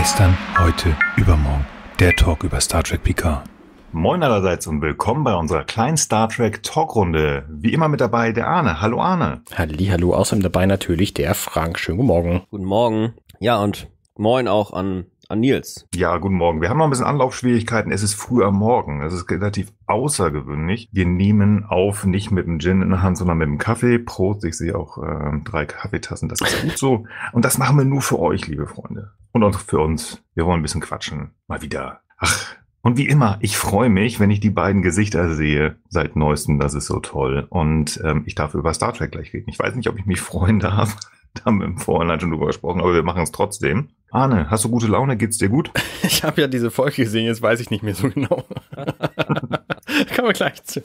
Gestern, heute, übermorgen. Der Talk über Star Trek Picard. Moin allerseits und willkommen bei unserer kleinen Star Trek Talkrunde. Wie immer mit dabei der Arne. Hallo Arne. Halli, hallo. Außerdem dabei natürlich der Frank. Schönen guten Morgen. Guten Morgen. Ja und moin auch an an Nils. Ja, guten Morgen. Wir haben noch ein bisschen Anlaufschwierigkeiten. Es ist früh am Morgen. Es ist relativ außergewöhnlich. Wir nehmen auf nicht mit dem Gin in der Hand, sondern mit dem Kaffee. Prost, ich sehe auch äh, drei Kaffeetassen. Das ist gut so. Und das machen wir nur für euch, liebe Freunde. Und auch für uns. Wir wollen ein bisschen quatschen. Mal wieder. Ach, und wie immer, ich freue mich, wenn ich die beiden Gesichter sehe seit neuestem. Das ist so toll. Und ähm, ich darf über Star Trek gleich reden. Ich weiß nicht, ob ich mich freuen darf. Da haben wir im Vorhinein schon drüber gesprochen, aber wir machen es trotzdem. Arne, hast du gute Laune? Geht's dir gut? Ich habe ja diese Folge gesehen, jetzt weiß ich nicht mehr so genau. Kommen wir gleich zu.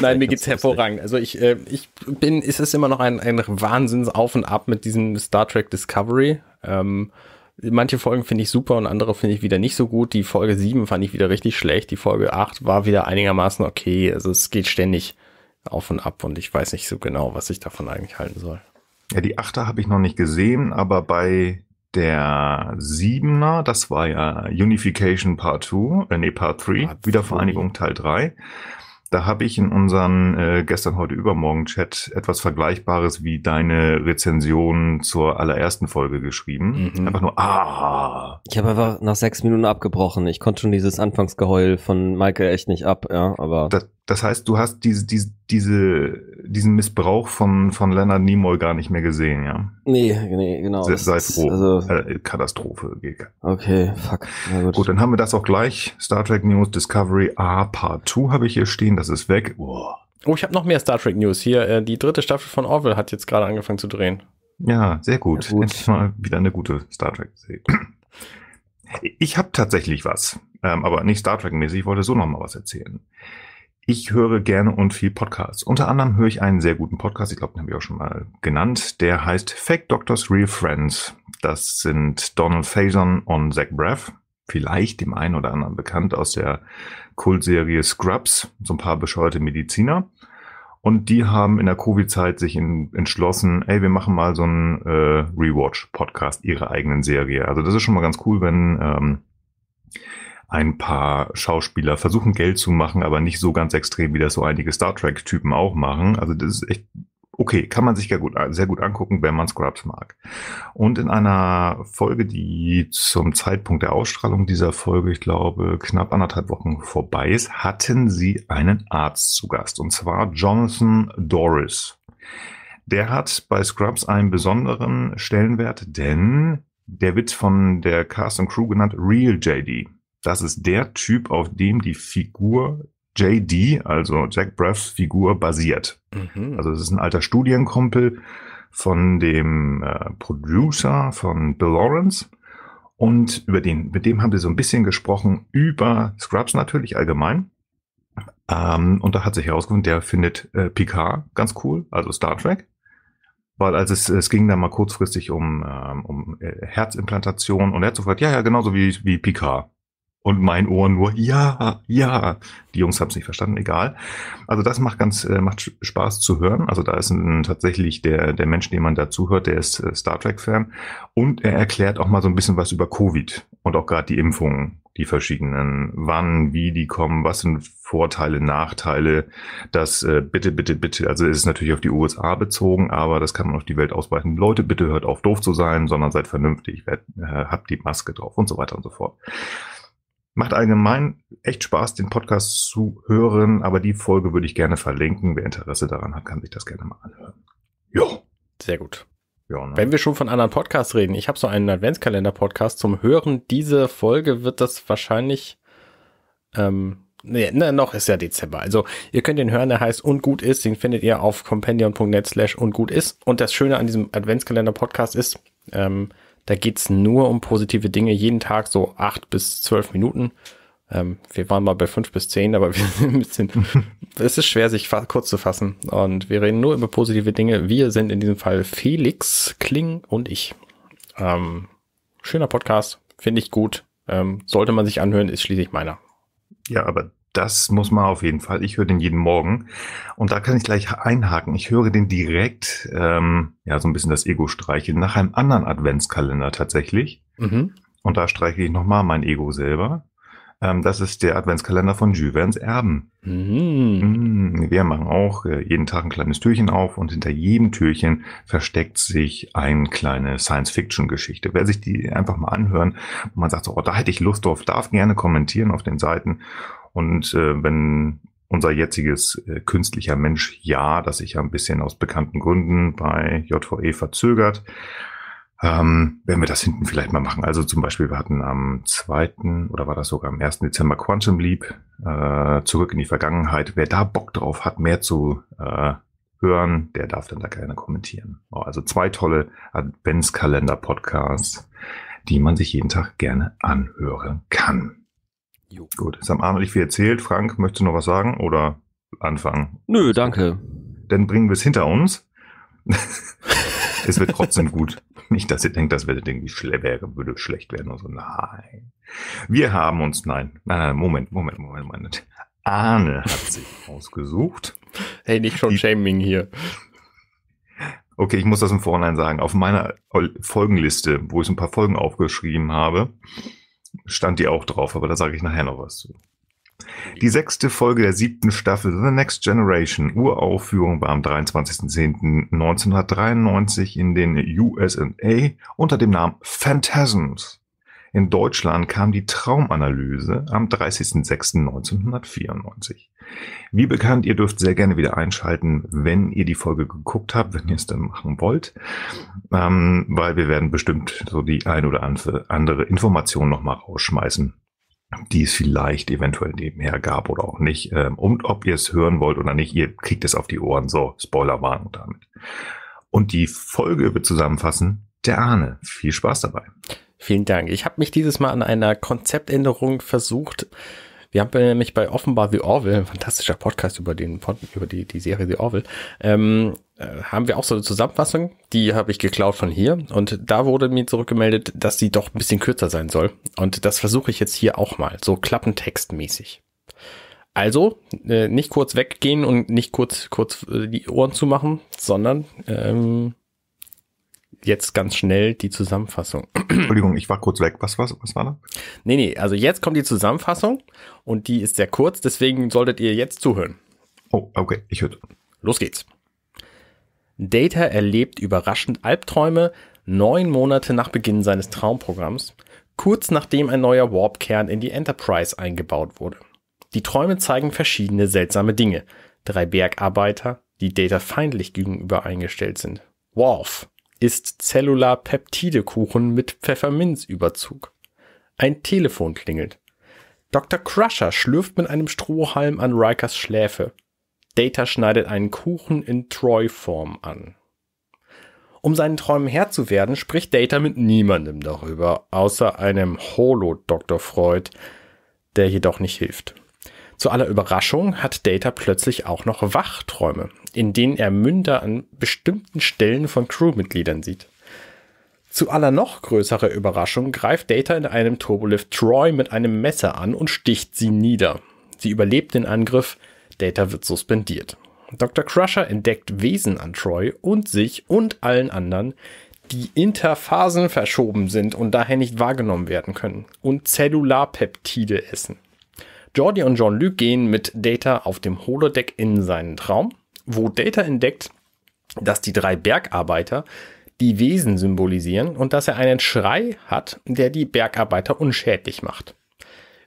Nein, mir geht's hervorragend. Also ich, äh, ich bin, ist immer noch ein, ein Wahnsinns auf und ab mit diesem Star Trek Discovery. Ähm, manche Folgen finde ich super und andere finde ich wieder nicht so gut. Die Folge 7 fand ich wieder richtig schlecht. Die Folge 8 war wieder einigermaßen okay. Also es geht ständig auf und ab und ich weiß nicht so genau, was ich davon eigentlich halten soll. Ja, die Achter habe ich noch nicht gesehen, aber bei der Siebener, das war ja Unification Part 2, äh, nee, Part 3, Wiedervereinigung Teil 3. Da habe ich in unserem äh, gestern, heute, übermorgen Chat etwas Vergleichbares wie deine Rezension zur allerersten Folge geschrieben. Mhm. Einfach nur, ah. Ich habe einfach nach sechs Minuten abgebrochen. Ich konnte schon dieses Anfangsgeheul von Michael echt nicht ab, ja, aber. Das, das heißt, du hast diese, diese, diese diesen Missbrauch von, von Leonard Nimoy gar nicht mehr gesehen, ja? Nee, nee, genau. Sei, sei froh. Also, äh, Katastrophe. Okay, fuck. Gut. gut. dann haben wir das auch gleich. Star Trek News Discovery A Part 2 habe ich hier stehen, das ist weg. Oh, oh ich habe noch mehr Star Trek News hier. Äh, die dritte Staffel von Orville hat jetzt gerade angefangen zu drehen. Ja, sehr gut. Ja, gut. Endlich mal wieder eine gute Star Trek-Serie. Ich habe tatsächlich was, ähm, aber nicht Star Trek-mäßig. Ich wollte so noch mal was erzählen. Ich höre gerne und viel Podcasts. Unter anderem höre ich einen sehr guten Podcast, ich glaube, den habe ich auch schon mal genannt. Der heißt Fake Doctors Real Friends. Das sind Donald Faison und Zach Braff. Vielleicht dem einen oder anderen bekannt aus der Kultserie Scrubs. So ein paar bescheuerte Mediziner. Und die haben in der Covid-Zeit sich in, entschlossen, ey, wir machen mal so einen äh, Rewatch-Podcast ihrer eigenen Serie. Also das ist schon mal ganz cool, wenn ähm, ein paar Schauspieler versuchen Geld zu machen, aber nicht so ganz extrem, wie das so einige Star Trek-Typen auch machen. Also das ist echt okay, kann man sich ja gut, sehr gut angucken, wenn man Scrubs mag. Und in einer Folge, die zum Zeitpunkt der Ausstrahlung dieser Folge, ich glaube, knapp anderthalb Wochen vorbei ist, hatten sie einen Arzt zu Gast, und zwar Jonathan Doris. Der hat bei Scrubs einen besonderen Stellenwert, denn der wird von der Cast und Crew genannt Real JD. Das ist der Typ, auf dem die Figur JD, also Jack Braffs Figur, basiert. Mhm. Also es ist ein alter Studienkumpel von dem äh, Producer von Bill Lawrence. Und über den, mit dem haben sie so ein bisschen gesprochen, über Scrubs natürlich allgemein. Ähm, und da hat sich herausgefunden, der findet äh, Picard ganz cool, also Star Trek. Weil als es, es ging da mal kurzfristig um, ähm, um äh, Herzimplantation und er hat sofort, ja, ja, genauso wie, wie Picard und mein Ohr nur, ja, ja. Die Jungs haben es nicht verstanden, egal. Also das macht ganz, äh, macht Spaß zu hören. Also da ist ein, tatsächlich der, der Mensch, den man da zuhört, der ist äh, Star Trek-Fan. Und er erklärt auch mal so ein bisschen was über Covid und auch gerade die Impfungen, die verschiedenen, wann, wie die kommen, was sind Vorteile, Nachteile. Das äh, bitte, bitte, bitte, also es ist natürlich auf die USA bezogen, aber das kann man auf die Welt ausweiten. Leute, bitte hört auf, doof zu sein, sondern seid vernünftig, werd, äh, habt die Maske drauf und so weiter und so fort. Macht allgemein echt Spaß, den Podcast zu hören, aber die Folge würde ich gerne verlinken. Wer Interesse daran hat, kann sich das gerne mal anhören. Ja. Sehr gut. Ja, ne? Wenn wir schon von anderen Podcasts reden, ich habe so einen Adventskalender-Podcast zum Hören. Diese Folge wird das wahrscheinlich. Ähm, nee, ne, noch ist ja Dezember. Also ihr könnt den hören, der heißt Und gut ist. Den findet ihr auf compendion.net slash und gut ist. Und das Schöne an diesem Adventskalender-Podcast ist, ähm, da geht's nur um positive Dinge, jeden Tag so acht bis zwölf Minuten. Ähm, wir waren mal bei fünf bis zehn, aber wir sind ein bisschen, es ist schwer, sich kurz zu fassen. Und wir reden nur über positive Dinge. Wir sind in diesem Fall Felix, Kling und ich. Ähm, schöner Podcast, finde ich gut. Ähm, sollte man sich anhören, ist schließlich meiner. Ja, aber das muss man auf jeden Fall. Ich höre den jeden Morgen. Und da kann ich gleich einhaken. Ich höre den direkt, ähm, ja, so ein bisschen das Ego streicheln, nach einem anderen Adventskalender tatsächlich. Mhm. Und da streiche ich nochmal mein Ego selber. Ähm, das ist der Adventskalender von Juvens Erben. Mhm. Mm, wir machen auch äh, jeden Tag ein kleines Türchen auf und hinter jedem Türchen versteckt sich eine kleine Science-Fiction-Geschichte. Wer sich die einfach mal anhören und man sagt so, oh, da hätte ich Lust drauf, darf gerne kommentieren auf den Seiten und äh, wenn unser jetziges äh, künstlicher Mensch ja, das sich ja ein bisschen aus bekannten Gründen bei JVE verzögert, ähm, werden wir das hinten vielleicht mal machen. Also zum Beispiel, wir hatten am 2. oder war das sogar am 1. Dezember Quantum Leap, äh, zurück in die Vergangenheit. Wer da Bock drauf hat, mehr zu äh, hören, der darf dann da gerne kommentieren. Oh, also zwei tolle Adventskalender-Podcasts, die man sich jeden Tag gerne anhören kann. Jo. Gut, jetzt haben Arne und ich viel erzählt. Frank, möchtest du noch was sagen oder anfangen? Nö, danke. Dann bringen wir es hinter uns. es wird trotzdem gut. Nicht, dass ihr denkt, das wird irgendwie schle wäre, würde schlecht werden und so. Nein. Wir haben uns, nein, nein, nein, Moment, Moment, Moment, Moment. Arne hat sich ausgesucht. Hey, nicht schon Die, Shaming hier. Okay, ich muss das im Vornein sagen. Auf meiner Folgenliste, wo ich so ein paar Folgen aufgeschrieben habe, stand die auch drauf, aber da sage ich nachher noch was zu. Die sechste Folge der siebten Staffel The Next Generation Uraufführung war am 23.10.1993 in den USA unter dem Namen Phantasms. In Deutschland kam die Traumanalyse am 30.06.1994. Wie bekannt, ihr dürft sehr gerne wieder einschalten, wenn ihr die Folge geguckt habt, wenn ihr es dann machen wollt, ähm, weil wir werden bestimmt so die ein oder andere Information nochmal rausschmeißen, die es vielleicht eventuell nebenher gab oder auch nicht. Ähm, und ob ihr es hören wollt oder nicht, ihr kriegt es auf die Ohren. So, Spoilerwarnung damit. Und die Folge wird zusammenfassen, der Ahne. Viel Spaß dabei. Vielen Dank. Ich habe mich dieses Mal an einer Konzeptänderung versucht. Wir haben nämlich bei Offenbar The Orville, ein fantastischer Podcast über den über die, die Serie The Orville, ähm, äh, haben wir auch so eine Zusammenfassung, die habe ich geklaut von hier und da wurde mir zurückgemeldet, dass sie doch ein bisschen kürzer sein soll und das versuche ich jetzt hier auch mal, so klappentextmäßig. Also äh, nicht kurz weggehen und nicht kurz kurz äh, die Ohren zu machen, sondern ähm, jetzt ganz schnell die Zusammenfassung. Entschuldigung, ich war kurz weg. Was, was, was war da? Nee, nee, also jetzt kommt die Zusammenfassung und die ist sehr kurz, deswegen solltet ihr jetzt zuhören. Oh, okay, ich höre. Los geht's. Data erlebt überraschend Albträume neun Monate nach Beginn seines Traumprogramms, kurz nachdem ein neuer Warp-Kern in die Enterprise eingebaut wurde. Die Träume zeigen verschiedene seltsame Dinge. Drei Bergarbeiter, die Data feindlich gegenüber eingestellt sind. Worf, ist zellular peptide kuchen mit Pfefferminzüberzug. Ein Telefon klingelt. Dr. Crusher schlürft mit einem Strohhalm an Rikers Schläfe. Data schneidet einen Kuchen in Troy-Form an. Um seinen Träumen Herr zu werden, spricht Data mit niemandem darüber, außer einem Holo-Dr. Freud, der jedoch nicht hilft. Zu aller Überraschung hat Data plötzlich auch noch Wachträume, in denen er Münder an bestimmten Stellen von Crewmitgliedern sieht. Zu aller noch größerer Überraschung greift Data in einem Turbolift Troy mit einem Messer an und sticht sie nieder. Sie überlebt den Angriff, Data wird suspendiert. Dr. Crusher entdeckt Wesen an Troy und sich und allen anderen, die Interphasen verschoben sind und daher nicht wahrgenommen werden können und Zellularpeptide essen. Jordi und Jean-Luc gehen mit Data auf dem Holodeck in seinen Traum, wo Data entdeckt, dass die drei Bergarbeiter die Wesen symbolisieren und dass er einen Schrei hat, der die Bergarbeiter unschädlich macht.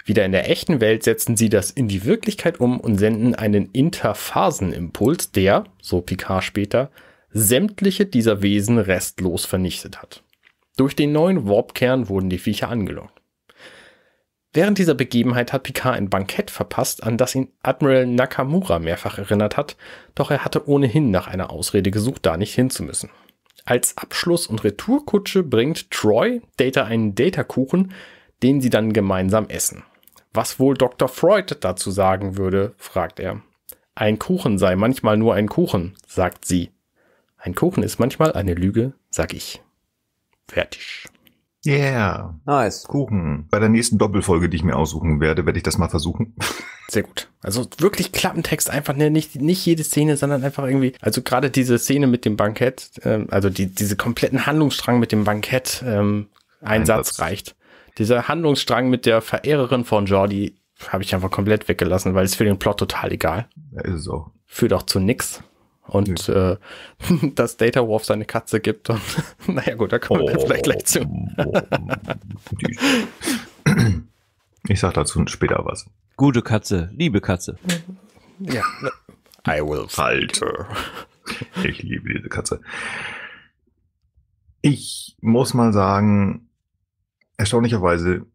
Wieder in der echten Welt setzen sie das in die Wirklichkeit um und senden einen Interphasenimpuls, der, so Picard später, sämtliche dieser Wesen restlos vernichtet hat. Durch den neuen Warpkern wurden die Viecher angelockt. Während dieser Begebenheit hat Picard ein Bankett verpasst, an das ihn Admiral Nakamura mehrfach erinnert hat, doch er hatte ohnehin nach einer Ausrede gesucht, da nicht hinzumüssen. Als Abschluss und Retourkutsche bringt Troy Data einen Data-Kuchen, den sie dann gemeinsam essen. Was wohl Dr. Freud dazu sagen würde, fragt er. Ein Kuchen sei manchmal nur ein Kuchen, sagt sie. Ein Kuchen ist manchmal eine Lüge, sag ich. Fertig. Yeah. Nice. Kuchen. Bei der nächsten Doppelfolge, die ich mir aussuchen werde, werde ich das mal versuchen. Sehr gut. Also wirklich Klappentext einfach, ne? nicht, nicht jede Szene, sondern einfach irgendwie, also gerade diese Szene mit dem Bankett, ähm, also die, diese kompletten Handlungsstrang mit dem Bankett, ähm, ein Satz reicht. Dieser Handlungsstrang mit der Verehrerin von Jordi habe ich einfach komplett weggelassen, weil es für den Plot total egal. Ja, ist es auch. Führt auch zu nix und äh, dass Data Wolf seine Katze gibt. Und, naja gut, da kommen wir oh, vielleicht gleich zu. ich sag dazu später was. Gute Katze, liebe Katze. Ja. I will fight her. Ich liebe diese Katze. Ich muss mal sagen, erstaunlicherweise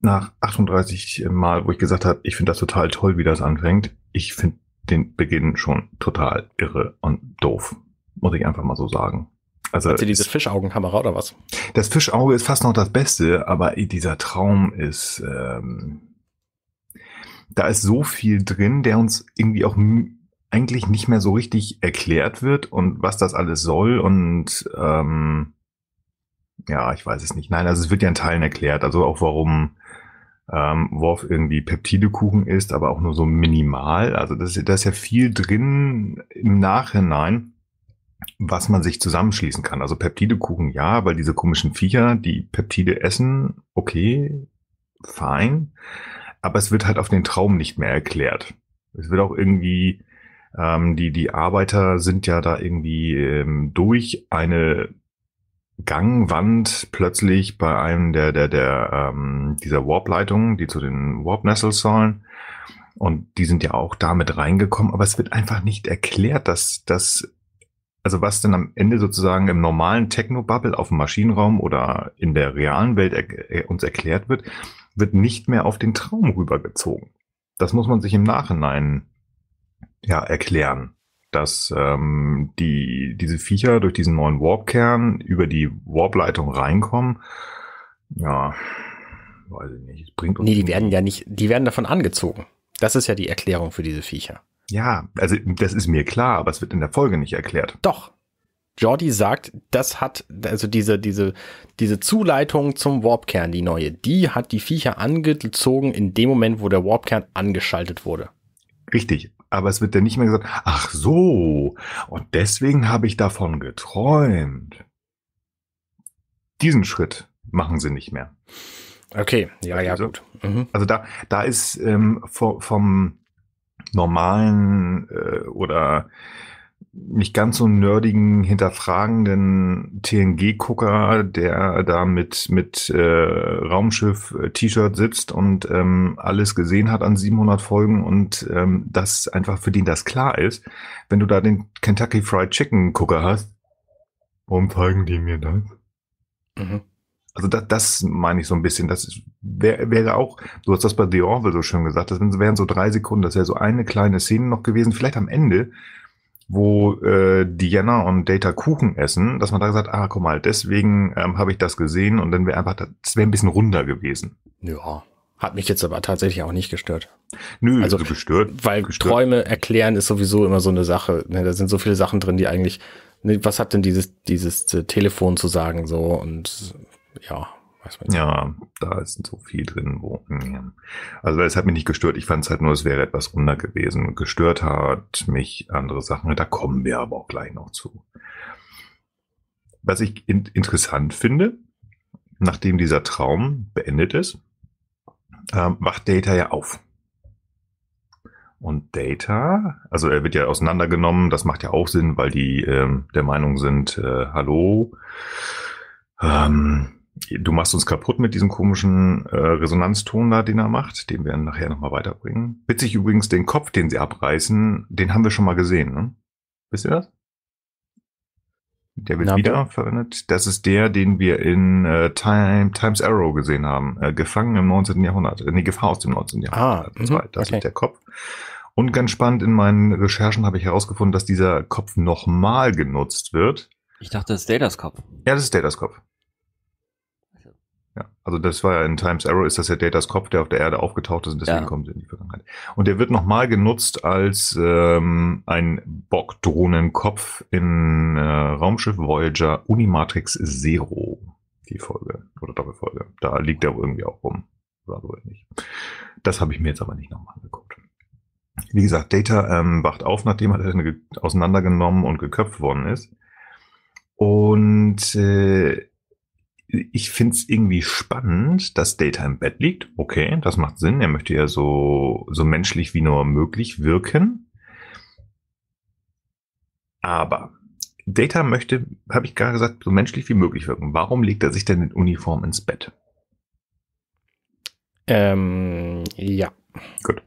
nach 38 Mal, wo ich gesagt habe, ich finde das total toll, wie das anfängt. Ich finde den Beginn schon total irre und doof. Muss ich einfach mal so sagen. Also Hat sie diese Fischaugenkamera oder was? Das Fischauge ist fast noch das Beste, aber dieser Traum ist, ähm, da ist so viel drin, der uns irgendwie auch eigentlich nicht mehr so richtig erklärt wird und was das alles soll und ähm, ja, ich weiß es nicht. Nein, also es wird ja in Teilen erklärt, also auch warum ähm, Worf irgendwie Peptidekuchen ist, aber auch nur so minimal. Also das, ist, das ist ja viel drin im Nachhinein, was man sich zusammenschließen kann. Also Peptidekuchen ja, weil diese komischen Viecher, die Peptide essen, okay, fein. Aber es wird halt auf den Traum nicht mehr erklärt. Es wird auch irgendwie, ähm, die, die Arbeiter sind ja da irgendwie ähm, durch eine Gangwand plötzlich bei einem der, der, der, ähm, dieser Warp-Leitungen, die zu den Warp-Nestles sollen. Und die sind ja auch damit reingekommen, aber es wird einfach nicht erklärt, dass das, also was denn am Ende sozusagen im normalen Techno-Bubble auf dem Maschinenraum oder in der realen Welt er uns erklärt wird, wird nicht mehr auf den Traum rübergezogen. Das muss man sich im Nachhinein ja erklären dass ähm, die, diese Viecher durch diesen neuen Warp-Kern über die Warp-Leitung reinkommen. Ja, weiß ich nicht. Es bringt uns nee, die werden ja nicht, die werden davon angezogen. Das ist ja die Erklärung für diese Viecher. Ja, also das ist mir klar, aber es wird in der Folge nicht erklärt. Doch. Jordi sagt, das hat, also diese, diese, diese Zuleitung zum Warpkern, die neue, die hat die Viecher angezogen in dem Moment, wo der Warpkern angeschaltet wurde. Richtig. Aber es wird dann nicht mehr gesagt, ach so, und deswegen habe ich davon geträumt. Diesen Schritt machen sie nicht mehr. Okay, ja, also, ja, gut. Mhm. Also da, da ist ähm, vom normalen äh, oder nicht ganz so nerdigen, hinterfragenden TNG-Gucker, der da mit, mit äh, Raumschiff, äh, T-Shirt sitzt und ähm, alles gesehen hat an 700 Folgen und ähm, das einfach für den das klar ist. Wenn du da den Kentucky Fried Chicken-Gucker hast, warum zeigen die mir das? Mhm. Also das, das meine ich so ein bisschen. Das wäre wär auch, du hast das bei The Orville so schön gesagt, das wären so drei Sekunden, das wäre so eine kleine Szene noch gewesen, vielleicht am Ende, wo äh, Diana und Data Kuchen essen, dass man da gesagt, ah, guck mal, deswegen ähm, habe ich das gesehen und dann wäre einfach, das wäre ein bisschen runder gewesen. Ja, hat mich jetzt aber tatsächlich auch nicht gestört. Nö, also, also gestört. Weil gestört. Träume erklären ist sowieso immer so eine Sache. Ne? Da sind so viele Sachen drin, die eigentlich, ne, was hat denn dieses, dieses äh, Telefon zu sagen so und ja, ja, da ist so viel drin, wo. Ja. Also das hat mich nicht gestört. Ich fand es halt nur, es wäre etwas runder gewesen. Gestört hat mich andere Sachen. Da kommen wir aber auch gleich noch zu. Was ich in interessant finde, nachdem dieser Traum beendet ist, ähm, wacht Data ja auf. Und Data, also er wird ja auseinandergenommen, das macht ja auch Sinn, weil die ähm, der Meinung sind, äh, hallo, ähm, du machst uns kaputt mit diesem komischen äh, Resonanzton da, den er macht. Den werden wir nachher nochmal weiterbringen. Witzig übrigens, den Kopf, den sie abreißen, den haben wir schon mal gesehen. Ne? Wisst ihr das? Der wird Na, wieder verwendet. Das ist der, den wir in äh, Time, Times Arrow gesehen haben. Äh, gefangen im 19. Jahrhundert. Äh, nee, Gefahr aus dem 19. Jahrhundert. Ah, mh, das mhm, okay. ist der Kopf. Und ganz spannend, in meinen Recherchen habe ich herausgefunden, dass dieser Kopf nochmal genutzt wird. Ich dachte, das ist Datas Kopf. Ja, das ist Datas Kopf. Ja, also das war ja in Times Arrow ist das ja Datas Kopf, der auf der Erde aufgetaucht ist und deswegen ja. kommen sie in die Vergangenheit. Und der wird nochmal genutzt als ähm, ein Bockdrohnenkopf in äh, Raumschiff Voyager Unimatrix Zero, die Folge oder Doppelfolge. Da liegt er irgendwie auch rum. War wohl nicht. Das habe ich mir jetzt aber nicht nochmal angeguckt. Wie gesagt, Data ähm, wacht auf, nachdem er auseinandergenommen und geköpft worden ist. Und äh, ich finde es irgendwie spannend, dass Data im Bett liegt. Okay, das macht Sinn. Er möchte ja so, so menschlich wie nur möglich wirken. Aber Data möchte, habe ich gerade gesagt, so menschlich wie möglich wirken. Warum legt er sich denn in Uniform ins Bett? Ähm, ja. Gut.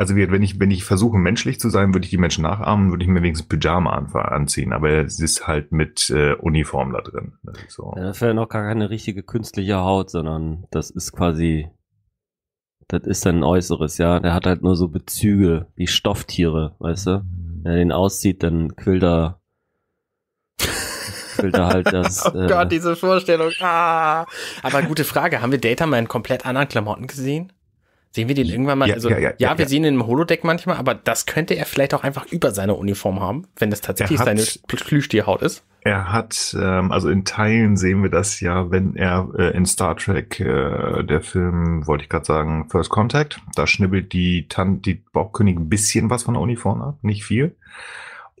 Also wenn ich, wenn ich versuche, menschlich zu sein, würde ich die Menschen nachahmen, würde ich mir wenigstens Pyjama anziehen, aber es ist halt mit äh, Uniform da drin. Das ist, so. ja, das wäre noch gar keine richtige künstliche Haut, sondern das ist quasi, das ist dann ein Äußeres, ja. Der hat halt nur so Bezüge, wie Stofftiere, weißt du? Mhm. Wenn er den auszieht, dann quillt er, quillt er halt das. oh äh, Gott, diese Vorstellung. Ah. Aber gute Frage, haben wir Data mal in komplett anderen Klamotten gesehen? Sehen wir den irgendwann mal? Ja, also, ja, ja, ja wir sehen ihn im Holodeck manchmal, aber das könnte er vielleicht auch einfach über seine Uniform haben, wenn das tatsächlich hat, seine Plüschtierhaut ist. Er hat, ähm, also in Teilen sehen wir das ja, wenn er äh, in Star Trek, äh, der Film, wollte ich gerade sagen, First Contact, da schnibbelt die, Tan die Baukönigin ein bisschen was von der Uniform ab, nicht viel.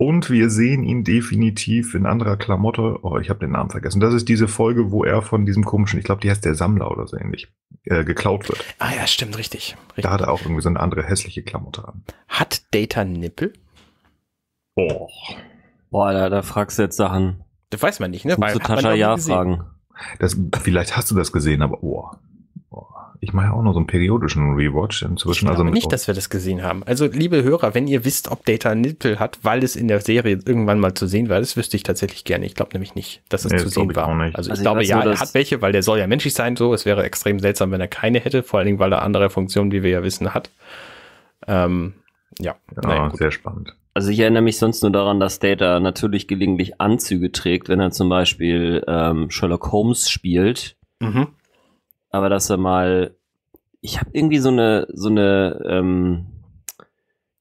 Und wir sehen ihn definitiv in anderer Klamotte. Oh, ich habe den Namen vergessen. Das ist diese Folge, wo er von diesem komischen, ich glaube, die heißt der Sammler oder so ähnlich, äh, geklaut wird. Ah ja, stimmt, richtig, richtig. Da hat er auch irgendwie so eine andere hässliche Klamotte an. Hat Data Nippel? Oh. Boah, da, da fragst du jetzt Sachen. Das weiß man nicht, ne? Weil, Tascha ja gesehen? fragen. Das, vielleicht hast du das gesehen, aber boah ich mache ja auch noch so einen periodischen Rewatch inzwischen. Ich also nicht, dass wir das gesehen haben. Also, liebe Hörer, wenn ihr wisst, ob Data Nippel hat, weil es in der Serie irgendwann mal zu sehen war, das wüsste ich tatsächlich gerne. Ich glaube nämlich nicht, dass es nee, zu das sehen war. Also, also, ich, glaube, ja, er hat welche, weil der soll ja menschlich sein, so. Es wäre extrem seltsam, wenn er keine hätte, vor allen Dingen, weil er andere Funktionen, wie wir ja wissen, hat. Ähm, ja, ja naja, sehr spannend. Also ich erinnere mich sonst nur daran, dass Data natürlich gelegentlich Anzüge trägt, wenn er zum Beispiel ähm, Sherlock Holmes spielt. Mhm aber dass er mal, ich habe irgendwie so eine, so eine, ähm,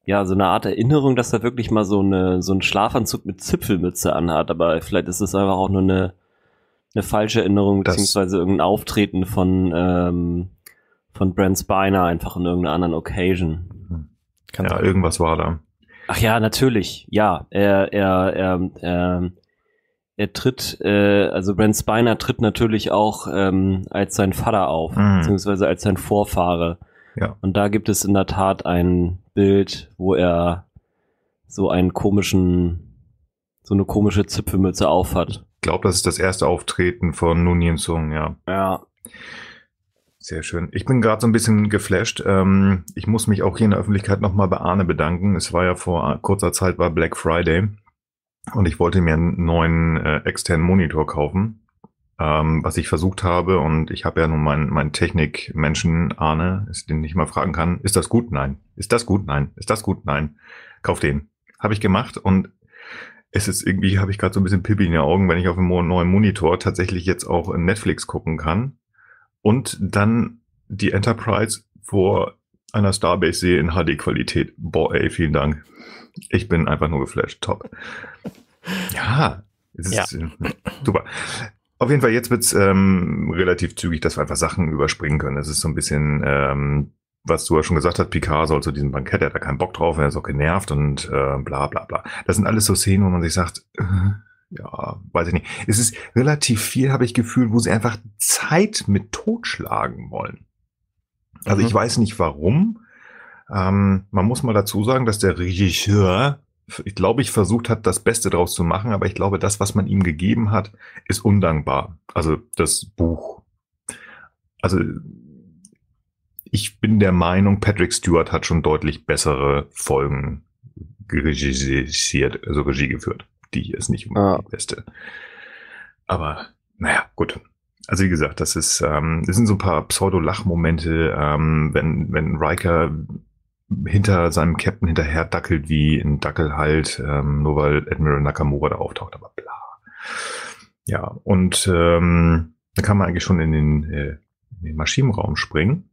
ja, so eine Art Erinnerung, dass er wirklich mal so, eine, so einen Schlafanzug mit Zipfelmütze anhat, aber vielleicht ist es einfach auch nur eine, eine falsche Erinnerung, das beziehungsweise irgendein Auftreten von, ähm, von Brent Spiner einfach in irgendeiner anderen Occasion. Hm. Kann ja, sein. irgendwas war da. Ach ja, natürlich, ja. Er, er, er, er ähm, er tritt, äh, also Brent Spiner tritt natürlich auch ähm, als sein Vater auf, mhm. beziehungsweise als sein Vorfahre. Ja. Und da gibt es in der Tat ein Bild, wo er so einen komischen, so eine komische Zipfelmütze auf hat. Ich glaube, das ist das erste Auftreten von Nunien Sung, ja. Ja. Sehr schön. Ich bin gerade so ein bisschen geflasht. Ähm, ich muss mich auch hier in der Öffentlichkeit nochmal bei Arne bedanken. Es war ja vor kurzer Zeit war Black Friday und ich wollte mir einen neuen äh, externen Monitor kaufen, ähm, was ich versucht habe. Und ich habe ja nun meinen mein Technikmenschen Arne, den ich mal fragen kann, ist das gut? Nein. Ist das gut? Nein. Ist das gut? Nein. Kauf den. Habe ich gemacht und es ist irgendwie, habe ich gerade so ein bisschen Pippi in den Augen, wenn ich auf einem neuen Monitor tatsächlich jetzt auch Netflix gucken kann und dann die Enterprise vor einer Starbase sehe in HD-Qualität. Boah, ey, vielen Dank. Ich bin einfach nur geflasht. Top. Ja, ja. super. Auf jeden Fall, jetzt wird's ähm, relativ zügig, dass wir einfach Sachen überspringen können. Das ist so ein bisschen, ähm, was du ja schon gesagt hast, Picard soll zu diesem Bankett, er hat da keinen Bock drauf, er ist auch genervt und äh, bla bla bla. Das sind alles so Szenen, wo man sich sagt, äh, ja, weiß ich nicht. Es ist relativ viel, habe ich gefühlt, wo sie einfach Zeit mit totschlagen wollen. Also mhm. ich weiß nicht warum. Ähm, man muss mal dazu sagen, dass der Regisseur ich glaube ich, versucht hat, das Beste draus zu machen, aber ich glaube, das, was man ihm gegeben hat, ist undankbar. Also das Buch. Also ich bin der Meinung, Patrick Stewart hat schon deutlich bessere Folgen regisiert, also Regie geführt. Die ist nicht ah. die beste. Aber naja, gut. Also wie gesagt, das ist, ähm, das sind so ein paar Pseudo-Lachmomente, ähm, wenn, wenn Riker hinter seinem Captain hinterher dackelt wie ein Dackel halt, ähm, nur weil Admiral Nakamura da auftaucht, aber bla. Ja, und ähm, da kann man eigentlich schon in den, äh, in den Maschinenraum springen.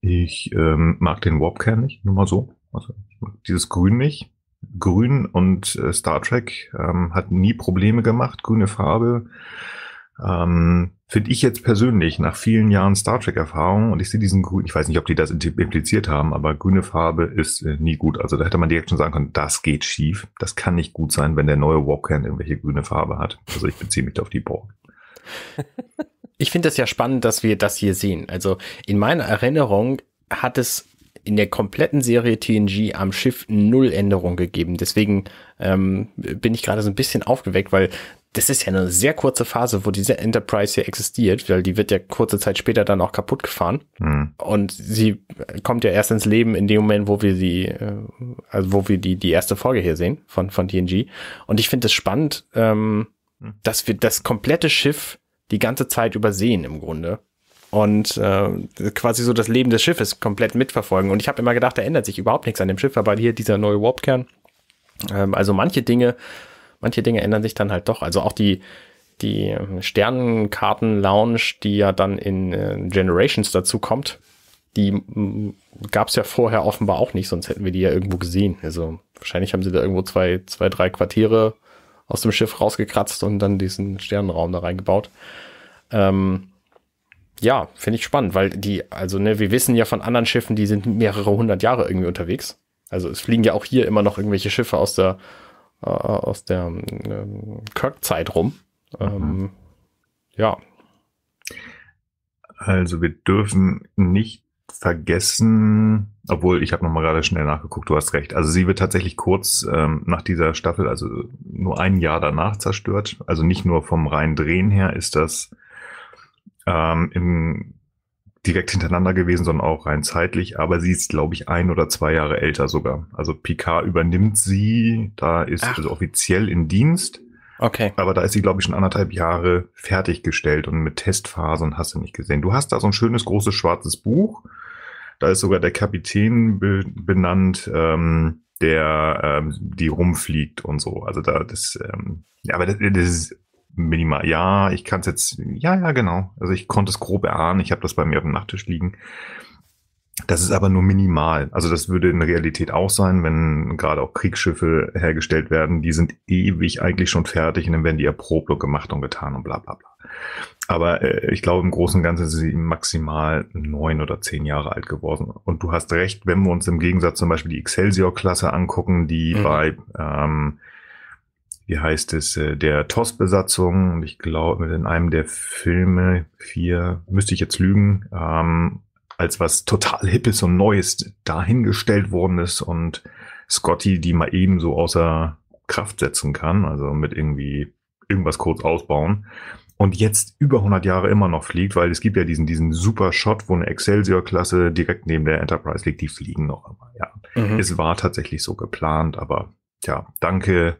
Ich ähm, mag den Warpcam nicht, nur mal so. Also dieses Grün nicht. Grün und äh, Star Trek ähm, hat nie Probleme gemacht. Grüne Farbe. Ähm, finde ich jetzt persönlich nach vielen Jahren Star Trek-Erfahrung und ich sehe diesen grünen, ich weiß nicht, ob die das impliziert haben, aber grüne Farbe ist äh, nie gut. Also da hätte man direkt schon sagen können, das geht schief. Das kann nicht gut sein, wenn der neue Walkhan irgendwelche grüne Farbe hat. Also ich beziehe mich da auf die Borg. Ich finde das ja spannend, dass wir das hier sehen. Also in meiner Erinnerung hat es in der kompletten Serie TNG am Schiff null Änderung gegeben. Deswegen ähm, bin ich gerade so ein bisschen aufgeweckt, weil das ist ja eine sehr kurze Phase, wo diese Enterprise hier existiert, weil die wird ja kurze Zeit später dann auch kaputt gefahren. Mhm. Und sie äh, kommt ja erst ins Leben in dem Moment, wo wir sie, äh, also wo wir die, die erste Folge hier sehen von, von TNG. Und ich finde es das spannend, ähm, hm. dass wir das komplette Schiff die ganze Zeit übersehen im Grunde. Und äh, quasi so das Leben des Schiffes komplett mitverfolgen. Und ich habe immer gedacht, da ändert sich überhaupt nichts an dem Schiff, aber hier dieser neue Warpkern. Ähm, also manche Dinge manche Dinge ändern sich dann halt doch. Also auch die, die ähm, Sternenkarten-Lounge, die ja dann in äh, Generations dazu kommt, die gab es ja vorher offenbar auch nicht, sonst hätten wir die ja irgendwo gesehen. Also wahrscheinlich haben sie da irgendwo zwei, zwei, drei Quartiere aus dem Schiff rausgekratzt und dann diesen Sternenraum da reingebaut. Ähm, ja, finde ich spannend, weil die, also ne, wir wissen ja von anderen Schiffen, die sind mehrere hundert Jahre irgendwie unterwegs. Also es fliegen ja auch hier immer noch irgendwelche Schiffe aus der äh, aus der ähm, Kirk-Zeit rum. Ähm, mhm. Ja. Also wir dürfen nicht vergessen, obwohl ich habe nochmal gerade schnell nachgeguckt, du hast recht. Also sie wird tatsächlich kurz ähm, nach dieser Staffel, also nur ein Jahr danach zerstört. Also nicht nur vom reinen Drehen her ist das ähm, im direkt hintereinander gewesen, sondern auch rein zeitlich. Aber sie ist, glaube ich, ein oder zwei Jahre älter sogar. Also Picard übernimmt sie, da ist sie also offiziell in Dienst. Okay. Aber da ist sie, glaube ich, schon anderthalb Jahre fertiggestellt und mit Testphasen hast du nicht gesehen. Du hast da so ein schönes, großes, schwarzes Buch. Da ist sogar der Kapitän be benannt, ähm, der ähm, die rumfliegt und so. Also da das, ähm, ja, aber das, das ist minimal. Ja, ich kann es jetzt, ja, ja, genau. Also ich konnte es grob erahnen. Ich habe das bei mir auf dem Nachttisch liegen. Das ist aber nur minimal. Also das würde in Realität auch sein, wenn gerade auch Kriegsschiffe hergestellt werden. Die sind ewig eigentlich schon fertig und dann werden die erprobt und gemacht und getan und bla bla bla. Aber äh, ich glaube, im Großen und Ganzen sind sie maximal neun oder zehn Jahre alt geworden. Und du hast recht, wenn wir uns im Gegensatz zum Beispiel die Excelsior-Klasse angucken, die mhm. bei ähm, wie heißt es, äh, der TOS-Besatzung und ich glaube in einem der Filme vier, müsste ich jetzt lügen, ähm, als was total Hippes und Neues dahingestellt worden ist und Scotty die mal eben so außer Kraft setzen kann, also mit irgendwie irgendwas kurz ausbauen und jetzt über 100 Jahre immer noch fliegt, weil es gibt ja diesen, diesen super Shot, wo eine Excelsior-Klasse direkt neben der Enterprise liegt, die fliegen noch einmal, ja. Mhm. Es war tatsächlich so geplant, aber ja, danke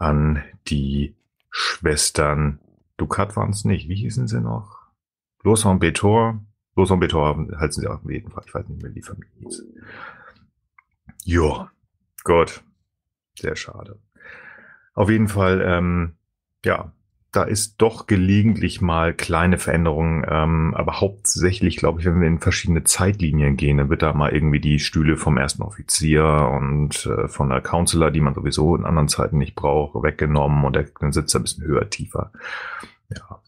an die Schwestern Ducat waren es nicht. Wie hießen sie noch? Lausanne Betor. Lausanne Betor halten sie auf jeden Fall. Ich weiß nicht mehr, wie die Familie hieß. Ja, gut. Sehr schade. Auf jeden Fall, ähm, ja, da ist doch gelegentlich mal kleine Veränderungen, ähm, aber hauptsächlich, glaube ich, wenn wir in verschiedene Zeitlinien gehen, dann wird da mal irgendwie die Stühle vom ersten Offizier und äh, von der Counselor, die man sowieso in anderen Zeiten nicht braucht, weggenommen und der, dann sitzt er ein bisschen höher, tiefer. Ja.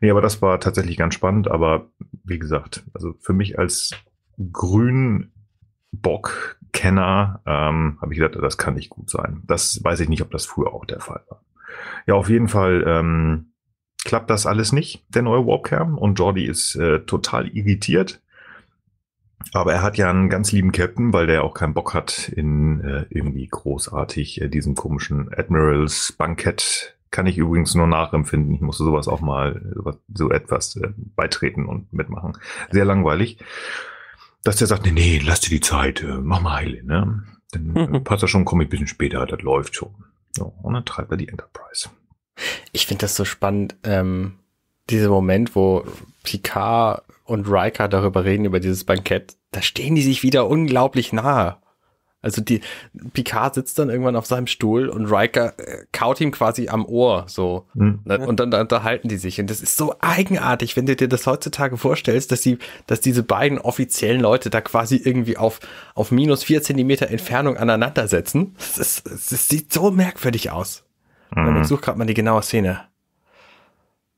Nee, aber das war tatsächlich ganz spannend, aber wie gesagt, also für mich als grün Bock-Kenner ähm, habe ich gedacht, das kann nicht gut sein. Das weiß ich nicht, ob das früher auch der Fall war. Ja, auf jeden Fall ähm, klappt das alles nicht, der neue Warpcam. Und Jordi ist äh, total irritiert. Aber er hat ja einen ganz lieben Captain, weil der auch keinen Bock hat, in äh, irgendwie großartig äh, diesem komischen Admirals Bankett. Kann ich übrigens nur nachempfinden. Ich musste sowas auch mal so etwas äh, beitreten und mitmachen. Sehr langweilig. Dass der sagt, nee, nee, lass dir die Zeit, äh, mach mal heile, ne? Dann passt das schon, komm ich ein bisschen später, das läuft schon. Ja, und dann treibt er die Enterprise. Ich finde das so spannend, ähm, dieser Moment, wo Picard und Riker darüber reden, über dieses Bankett, da stehen die sich wieder unglaublich nahe. Also die Picard sitzt dann irgendwann auf seinem Stuhl und Riker äh, kaut ihm quasi am Ohr so. Mhm. Und dann, dann, unterhalten die sich. Und das ist so eigenartig, wenn du dir das heutzutage vorstellst, dass sie, dass diese beiden offiziellen Leute da quasi irgendwie auf, auf minus vier Zentimeter Entfernung aneinander setzen. Das, das sieht so merkwürdig aus. Mhm. Ich suche gerade mal die genaue Szene.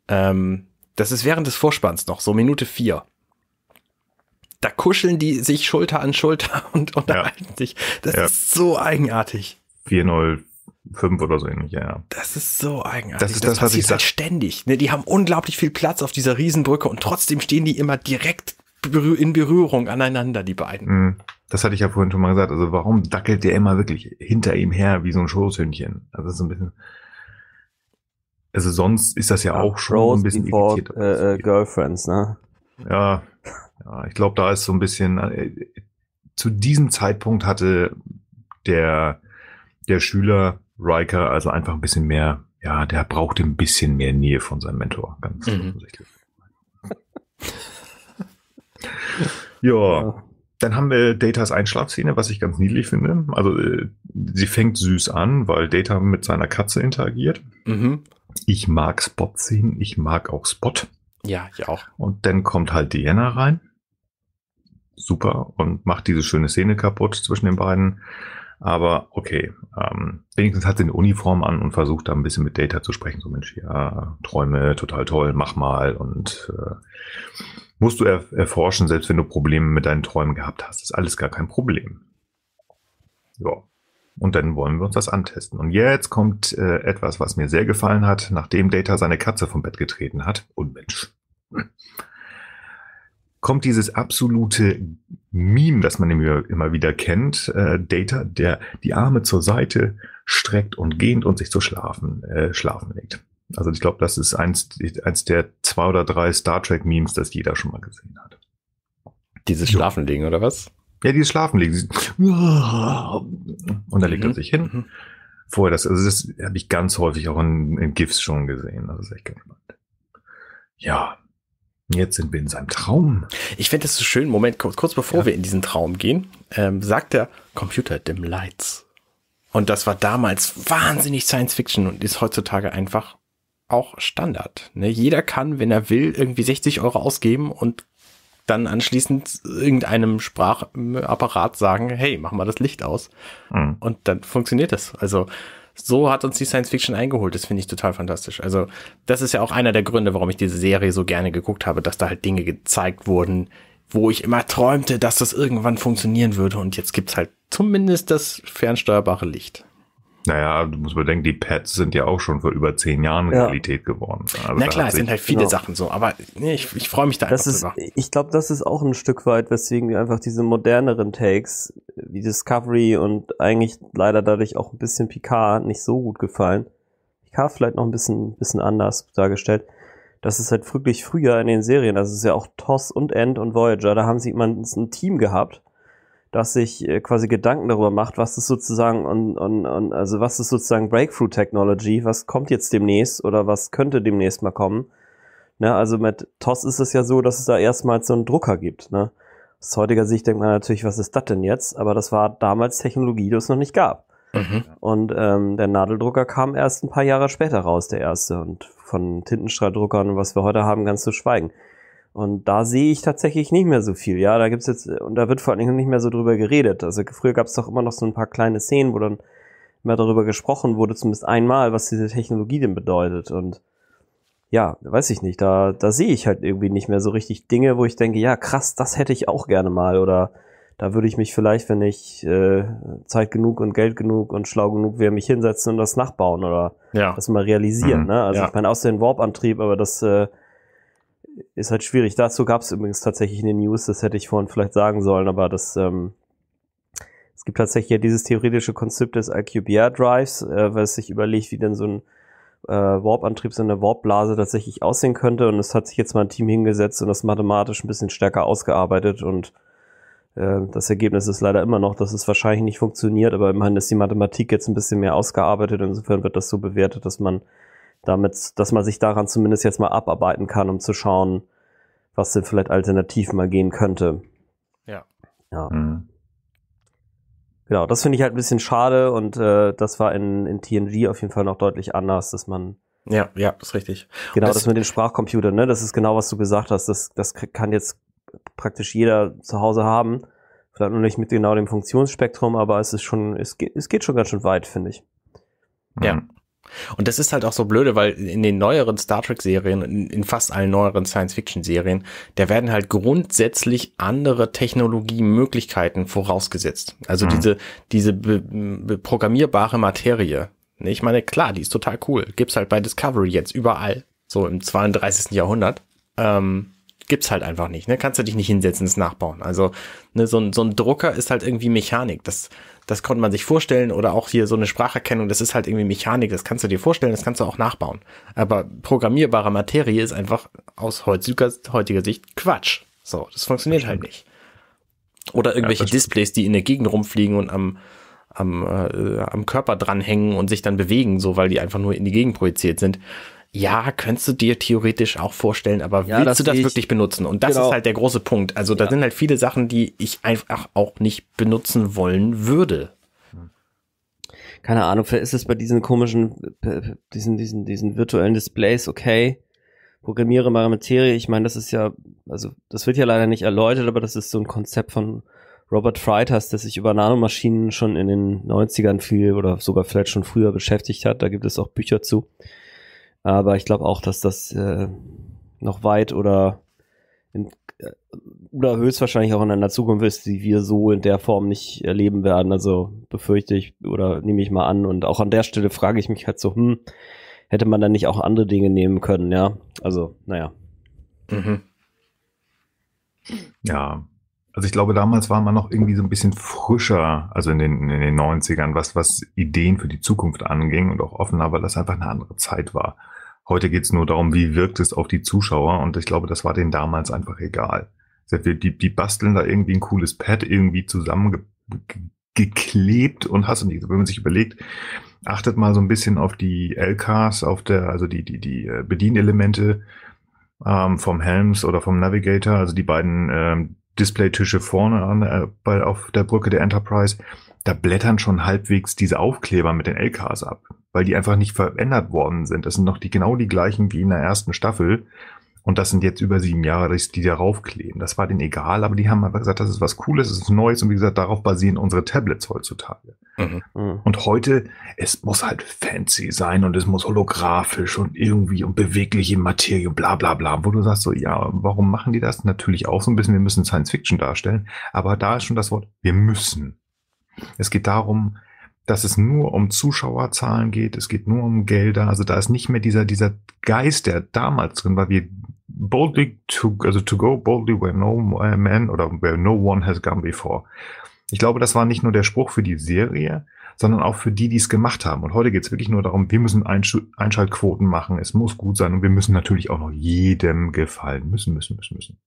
Ähm, das ist während des Vorspanns noch, so Minute vier da kuscheln die sich Schulter an Schulter und unterhalten ja. sich. Das ja. ist so eigenartig. 405 oder so ähnlich, ja. Das ist so eigenartig. Das ist das, das was ich halt ständig. Ne? Die haben unglaublich viel Platz auf dieser Riesenbrücke und trotzdem stehen die immer direkt in Berührung aneinander, die beiden. Mhm. Das hatte ich ja vorhin schon mal gesagt. Also warum dackelt der immer wirklich hinter ihm her wie so ein Schoßhündchen? Also so ein bisschen. Also sonst ist das ja, ja auch schon Bros ein bisschen irritiert. Uh, uh, Girlfriends, ne? Ja, ja, ich glaube, da ist so ein bisschen, äh, äh, zu diesem Zeitpunkt hatte der, der Schüler Riker also einfach ein bisschen mehr, ja, der brauchte ein bisschen mehr Nähe von seinem Mentor, ganz mhm. offensichtlich. ja. Dann haben wir Datas Einschlafszene, was ich ganz niedlich finde. Also äh, sie fängt süß an, weil Data mit seiner Katze interagiert. Mhm. Ich mag Spot-Szenen, ich mag auch Spot. Ja, ich auch. Und dann kommt halt Diana rein super und macht diese schöne Szene kaputt zwischen den beiden. Aber okay, ähm, wenigstens hat sie eine Uniform an und versucht da ein bisschen mit Data zu sprechen. So Mensch, ja, Träume, total toll, mach mal und äh, musst du er erforschen, selbst wenn du Probleme mit deinen Träumen gehabt hast. ist alles gar kein Problem. Ja. Und dann wollen wir uns das antesten. Und jetzt kommt äh, etwas, was mir sehr gefallen hat, nachdem Data seine Katze vom Bett getreten hat. Und Mensch kommt dieses absolute Meme, das man immer wieder kennt, äh, Data, der die Arme zur Seite streckt und gehend und sich zu schlafen, äh, schlafen legt. Also ich glaube, das ist eins, eins der zwei oder drei Star Trek Memes, das jeder schon mal gesehen hat. Dieses Schlafenlegen oder was? Ja, dieses Schlafenlegen. Und da legt mhm. er sich hin. Mhm. Vorher das, also das habe ich ganz häufig auch in, in GIFs schon gesehen. Das ist echt ganz spannend. Ja, Jetzt sind wir in seinem Traum. Ich finde das so schön. Moment, kurz, kurz bevor ja. wir in diesen Traum gehen, ähm, sagt der Computer dim lights. Und das war damals wahnsinnig Science Fiction und ist heutzutage einfach auch Standard. Ne? Jeder kann, wenn er will, irgendwie 60 Euro ausgeben und dann anschließend irgendeinem Sprachapparat sagen, hey, mach mal das Licht aus. Mhm. Und dann funktioniert das. Also so hat uns die Science Fiction eingeholt. Das finde ich total fantastisch. Also das ist ja auch einer der Gründe, warum ich diese Serie so gerne geguckt habe, dass da halt Dinge gezeigt wurden, wo ich immer träumte, dass das irgendwann funktionieren würde. Und jetzt gibt's halt zumindest das fernsteuerbare Licht. Naja, du musst bedenken, die Pads sind ja auch schon vor über zehn Jahren ja. Realität geworden. Also Na klar, es sind halt viele genau. Sachen so, aber nee, ich, ich freue mich da das einfach ist, Ich glaube, das ist auch ein Stück weit, weswegen wir einfach diese moderneren Takes wie Discovery und eigentlich leider dadurch auch ein bisschen Picard nicht so gut gefallen. Picard vielleicht noch ein bisschen, bisschen anders dargestellt. Das ist halt wirklich früher in den Serien, also es ist ja auch TOS und End und Voyager, da haben sie immer ein Team gehabt dass sich äh, quasi Gedanken darüber macht, was ist sozusagen und, und, und also was ist sozusagen Breakthrough Technology, was kommt jetzt demnächst oder was könnte demnächst mal kommen. Ne, also mit TOS ist es ja so, dass es da erstmals so einen Drucker gibt. Ne? Aus heutiger Sicht denkt man natürlich, was ist das denn jetzt? Aber das war damals Technologie, die es noch nicht gab. Mhm. Und ähm, der Nadeldrucker kam erst ein paar Jahre später raus, der erste. Und von Tintenstrahldruckern, was wir heute haben, ganz zu schweigen. Und da sehe ich tatsächlich nicht mehr so viel. Ja, da gibt's jetzt, und da wird vor allen Dingen nicht mehr so drüber geredet. Also früher gab's doch immer noch so ein paar kleine Szenen, wo dann immer darüber gesprochen wurde, zumindest einmal, was diese Technologie denn bedeutet. Und ja, weiß ich nicht, da, da sehe ich halt irgendwie nicht mehr so richtig Dinge, wo ich denke, ja, krass, das hätte ich auch gerne mal. Oder da würde ich mich vielleicht, wenn ich äh, Zeit genug und Geld genug und schlau genug wäre, mich hinsetzen und das nachbauen oder ja. das mal realisieren. Mhm. Ne? Also ja. ich meine, außer den Warp-Antrieb, aber das äh, ist halt schwierig. Dazu gab es übrigens tatsächlich in den News, das hätte ich vorhin vielleicht sagen sollen, aber das ähm, es gibt tatsächlich ja dieses theoretische Konzept des IQBR Drives, äh, was sich überlegt, wie denn so ein äh, Warp-Antrieb, so eine Warp-Blase tatsächlich aussehen könnte. Und es hat sich jetzt mal ein Team hingesetzt und das mathematisch ein bisschen stärker ausgearbeitet und äh, das Ergebnis ist leider immer noch, dass es wahrscheinlich nicht funktioniert, aber immerhin ist die Mathematik jetzt ein bisschen mehr ausgearbeitet. Insofern wird das so bewertet, dass man damit, dass man sich daran zumindest jetzt mal abarbeiten kann, um zu schauen, was denn vielleicht alternativ mal gehen könnte. Ja. Ja. Mhm. Genau, das finde ich halt ein bisschen schade und äh, das war in, in TNG auf jeden Fall noch deutlich anders, dass man. Ja, ja, das ist richtig. Genau, das, das mit den Sprachcomputern, ne? Das ist genau, was du gesagt hast. Das, das kann jetzt praktisch jeder zu Hause haben. Vielleicht nur nicht mit genau dem Funktionsspektrum, aber es ist schon, es geht, es geht schon ganz schön weit, finde ich. Ja, mhm. Und das ist halt auch so blöde, weil in den neueren Star Trek-Serien, in fast allen neueren Science-Fiction-Serien, da werden halt grundsätzlich andere Technologiemöglichkeiten vorausgesetzt. Also mhm. diese, diese be, be programmierbare Materie. Ich meine, klar, die ist total cool. Gibt's halt bei Discovery jetzt überall. So im 32. Jahrhundert. Ähm, gibt's halt einfach nicht. Ne? Kannst du dich nicht hinsetzen, es nachbauen. Also ne, so, ein, so ein Drucker ist halt irgendwie Mechanik. Das, das konnte man sich vorstellen. Oder auch hier so eine Spracherkennung, das ist halt irgendwie Mechanik. Das kannst du dir vorstellen, das kannst du auch nachbauen. Aber programmierbare Materie ist einfach aus heutiger, heutiger Sicht Quatsch. So, das funktioniert das halt nicht. Oder irgendwelche ja, Displays, die in der Gegend rumfliegen und am, am, äh, am Körper dranhängen und sich dann bewegen, so weil die einfach nur in die Gegend projiziert sind ja, könntest du dir theoretisch auch vorstellen, aber ja, willst das du das wirklich benutzen? Und das genau. ist halt der große Punkt. Also da ja. sind halt viele Sachen, die ich einfach auch nicht benutzen wollen würde. Keine Ahnung, ist es bei diesen komischen, äh, diesen, diesen, diesen virtuellen Displays okay. Programmiere mal Materie. Ich meine, das ist ja, also das wird ja leider nicht erläutert, aber das ist so ein Konzept von Robert Freitas, der sich über Nanomaschinen schon in den 90ern viel oder sogar vielleicht schon früher beschäftigt hat. Da gibt es auch Bücher zu. Aber ich glaube auch, dass das äh, noch weit oder in, äh, oder höchstwahrscheinlich auch in einer Zukunft ist, die wir so in der Form nicht erleben werden. Also befürchte ich oder nehme ich mal an. Und auch an der Stelle frage ich mich halt so, hm, hätte man dann nicht auch andere Dinge nehmen können, ja? Also, naja. Mhm. Ja. Also ich glaube, damals war man noch irgendwie so ein bisschen frischer, also in den, in den 90ern, was, was Ideen für die Zukunft anging und auch offener, weil das einfach eine andere Zeit war. Heute geht's nur darum, wie wirkt es auf die Zuschauer und ich glaube, das war denen damals einfach egal. Die, die basteln da irgendwie ein cooles Pad irgendwie zusammengeklebt und hast du nicht. Also wenn man sich überlegt, achtet mal so ein bisschen auf die LKs, auf der, also die, die, die äh, Bedienelemente ähm, vom Helms oder vom Navigator, also die beiden ähm, Displaytische vorne an, äh, bei, auf der Brücke der Enterprise da blättern schon halbwegs diese Aufkleber mit den LKs ab, weil die einfach nicht verändert worden sind. Das sind noch die genau die gleichen wie in der ersten Staffel. Und das sind jetzt über sieben Jahre, dass die da raufkleben. Das war denen egal, aber die haben einfach gesagt, das ist was Cooles, das ist Neues. Und wie gesagt, darauf basieren unsere Tablets heutzutage. Mhm. mhm. Und heute, es muss halt fancy sein und es muss holographisch und irgendwie und bewegliche Materie und bla bla bla. Wo du sagst so, ja, warum machen die das? Natürlich auch so ein bisschen, wir müssen Science Fiction darstellen. Aber da ist schon das Wort, wir müssen. Es geht darum, dass es nur um Zuschauerzahlen geht, es geht nur um Gelder. Also da ist nicht mehr dieser, dieser Geist, der damals drin war, wie boldly to, also to go boldly where no man oder where no one has gone before. Ich glaube, das war nicht nur der Spruch für die Serie, sondern auch für die, die es gemacht haben. Und heute geht es wirklich nur darum, wir müssen Einsch Einschaltquoten machen, es muss gut sein und wir müssen natürlich auch noch jedem gefallen. Müssen, müssen, müssen, müssen.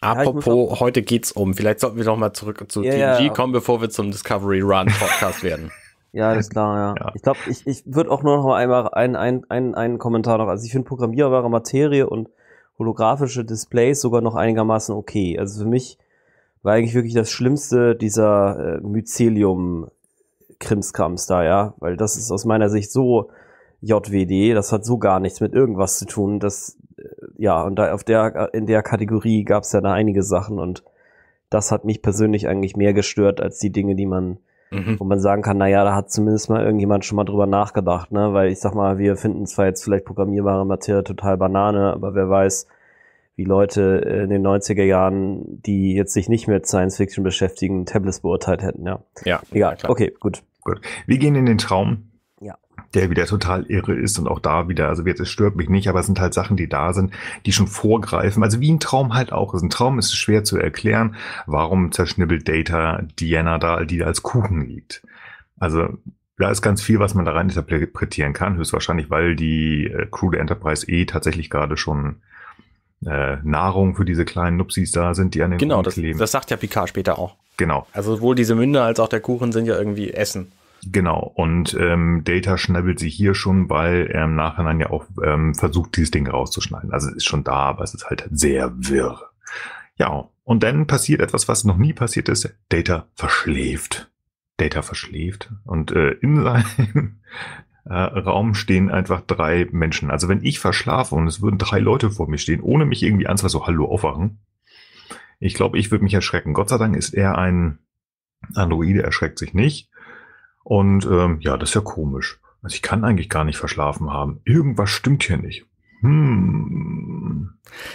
Apropos, ja, heute geht's um. Vielleicht sollten wir noch mal zurück zu ja, TNG ja, kommen, bevor wir zum Discovery Run Podcast werden. Ja, das ist klar, ja. Ich glaube, ich, ich würde auch nur noch mal einmal einen, einen, einen, einen Kommentar noch. Also ich finde programmierbare Materie und holographische Displays sogar noch einigermaßen okay. Also für mich war eigentlich wirklich das Schlimmste dieser äh, Mycelium Krimskrams da, ja, weil das ist aus meiner Sicht so JWD, das hat so gar nichts mit irgendwas zu tun, dass äh, ja, und da auf der, in der Kategorie gab es ja da einige Sachen und das hat mich persönlich eigentlich mehr gestört als die Dinge, die man, mhm. wo man sagen kann, naja, da hat zumindest mal irgendjemand schon mal drüber nachgedacht, ne? Weil ich sag mal, wir finden zwar jetzt vielleicht programmierbare Materie total Banane, aber wer weiß, wie Leute in den 90er Jahren, die jetzt sich nicht mit Science Fiction beschäftigen, Tablets beurteilt hätten, ja. Ja. Egal. Okay, gut. Gut. Wir gehen in den Traum der wieder total irre ist und auch da wieder, also jetzt, es stört mich nicht, aber es sind halt Sachen, die da sind, die schon vorgreifen. Also wie ein Traum halt auch ist. Ein Traum ist schwer zu erklären, warum zerschnibbelt Data Diana da, die als Kuchen liegt. Also da ist ganz viel, was man da rein interpretieren kann, höchstwahrscheinlich, weil die äh, Crew der Enterprise E tatsächlich gerade schon äh, Nahrung für diese kleinen Nupsis da sind, die an den Genau, das, das sagt ja Picard später auch. Genau. Also sowohl diese Münder als auch der Kuchen sind ja irgendwie Essen. Genau, und ähm, Data schnabbelt sich hier schon, weil er im Nachhinein ja auch ähm, versucht, dieses Ding rauszuschneiden. Also es ist schon da, aber es ist halt sehr wirr. Ja, und dann passiert etwas, was noch nie passiert ist. Data verschläft. Data verschläft. Und äh, in seinem äh, Raum stehen einfach drei Menschen. Also wenn ich verschlafe und es würden drei Leute vor mir stehen, ohne mich irgendwie anzufassen, so hallo aufwachen. Ich glaube, ich würde mich erschrecken. Gott sei Dank ist er ein Androide, erschreckt sich nicht. Und ähm, ja, das ist ja komisch. Also ich kann eigentlich gar nicht verschlafen haben. Irgendwas stimmt hier nicht. Hm.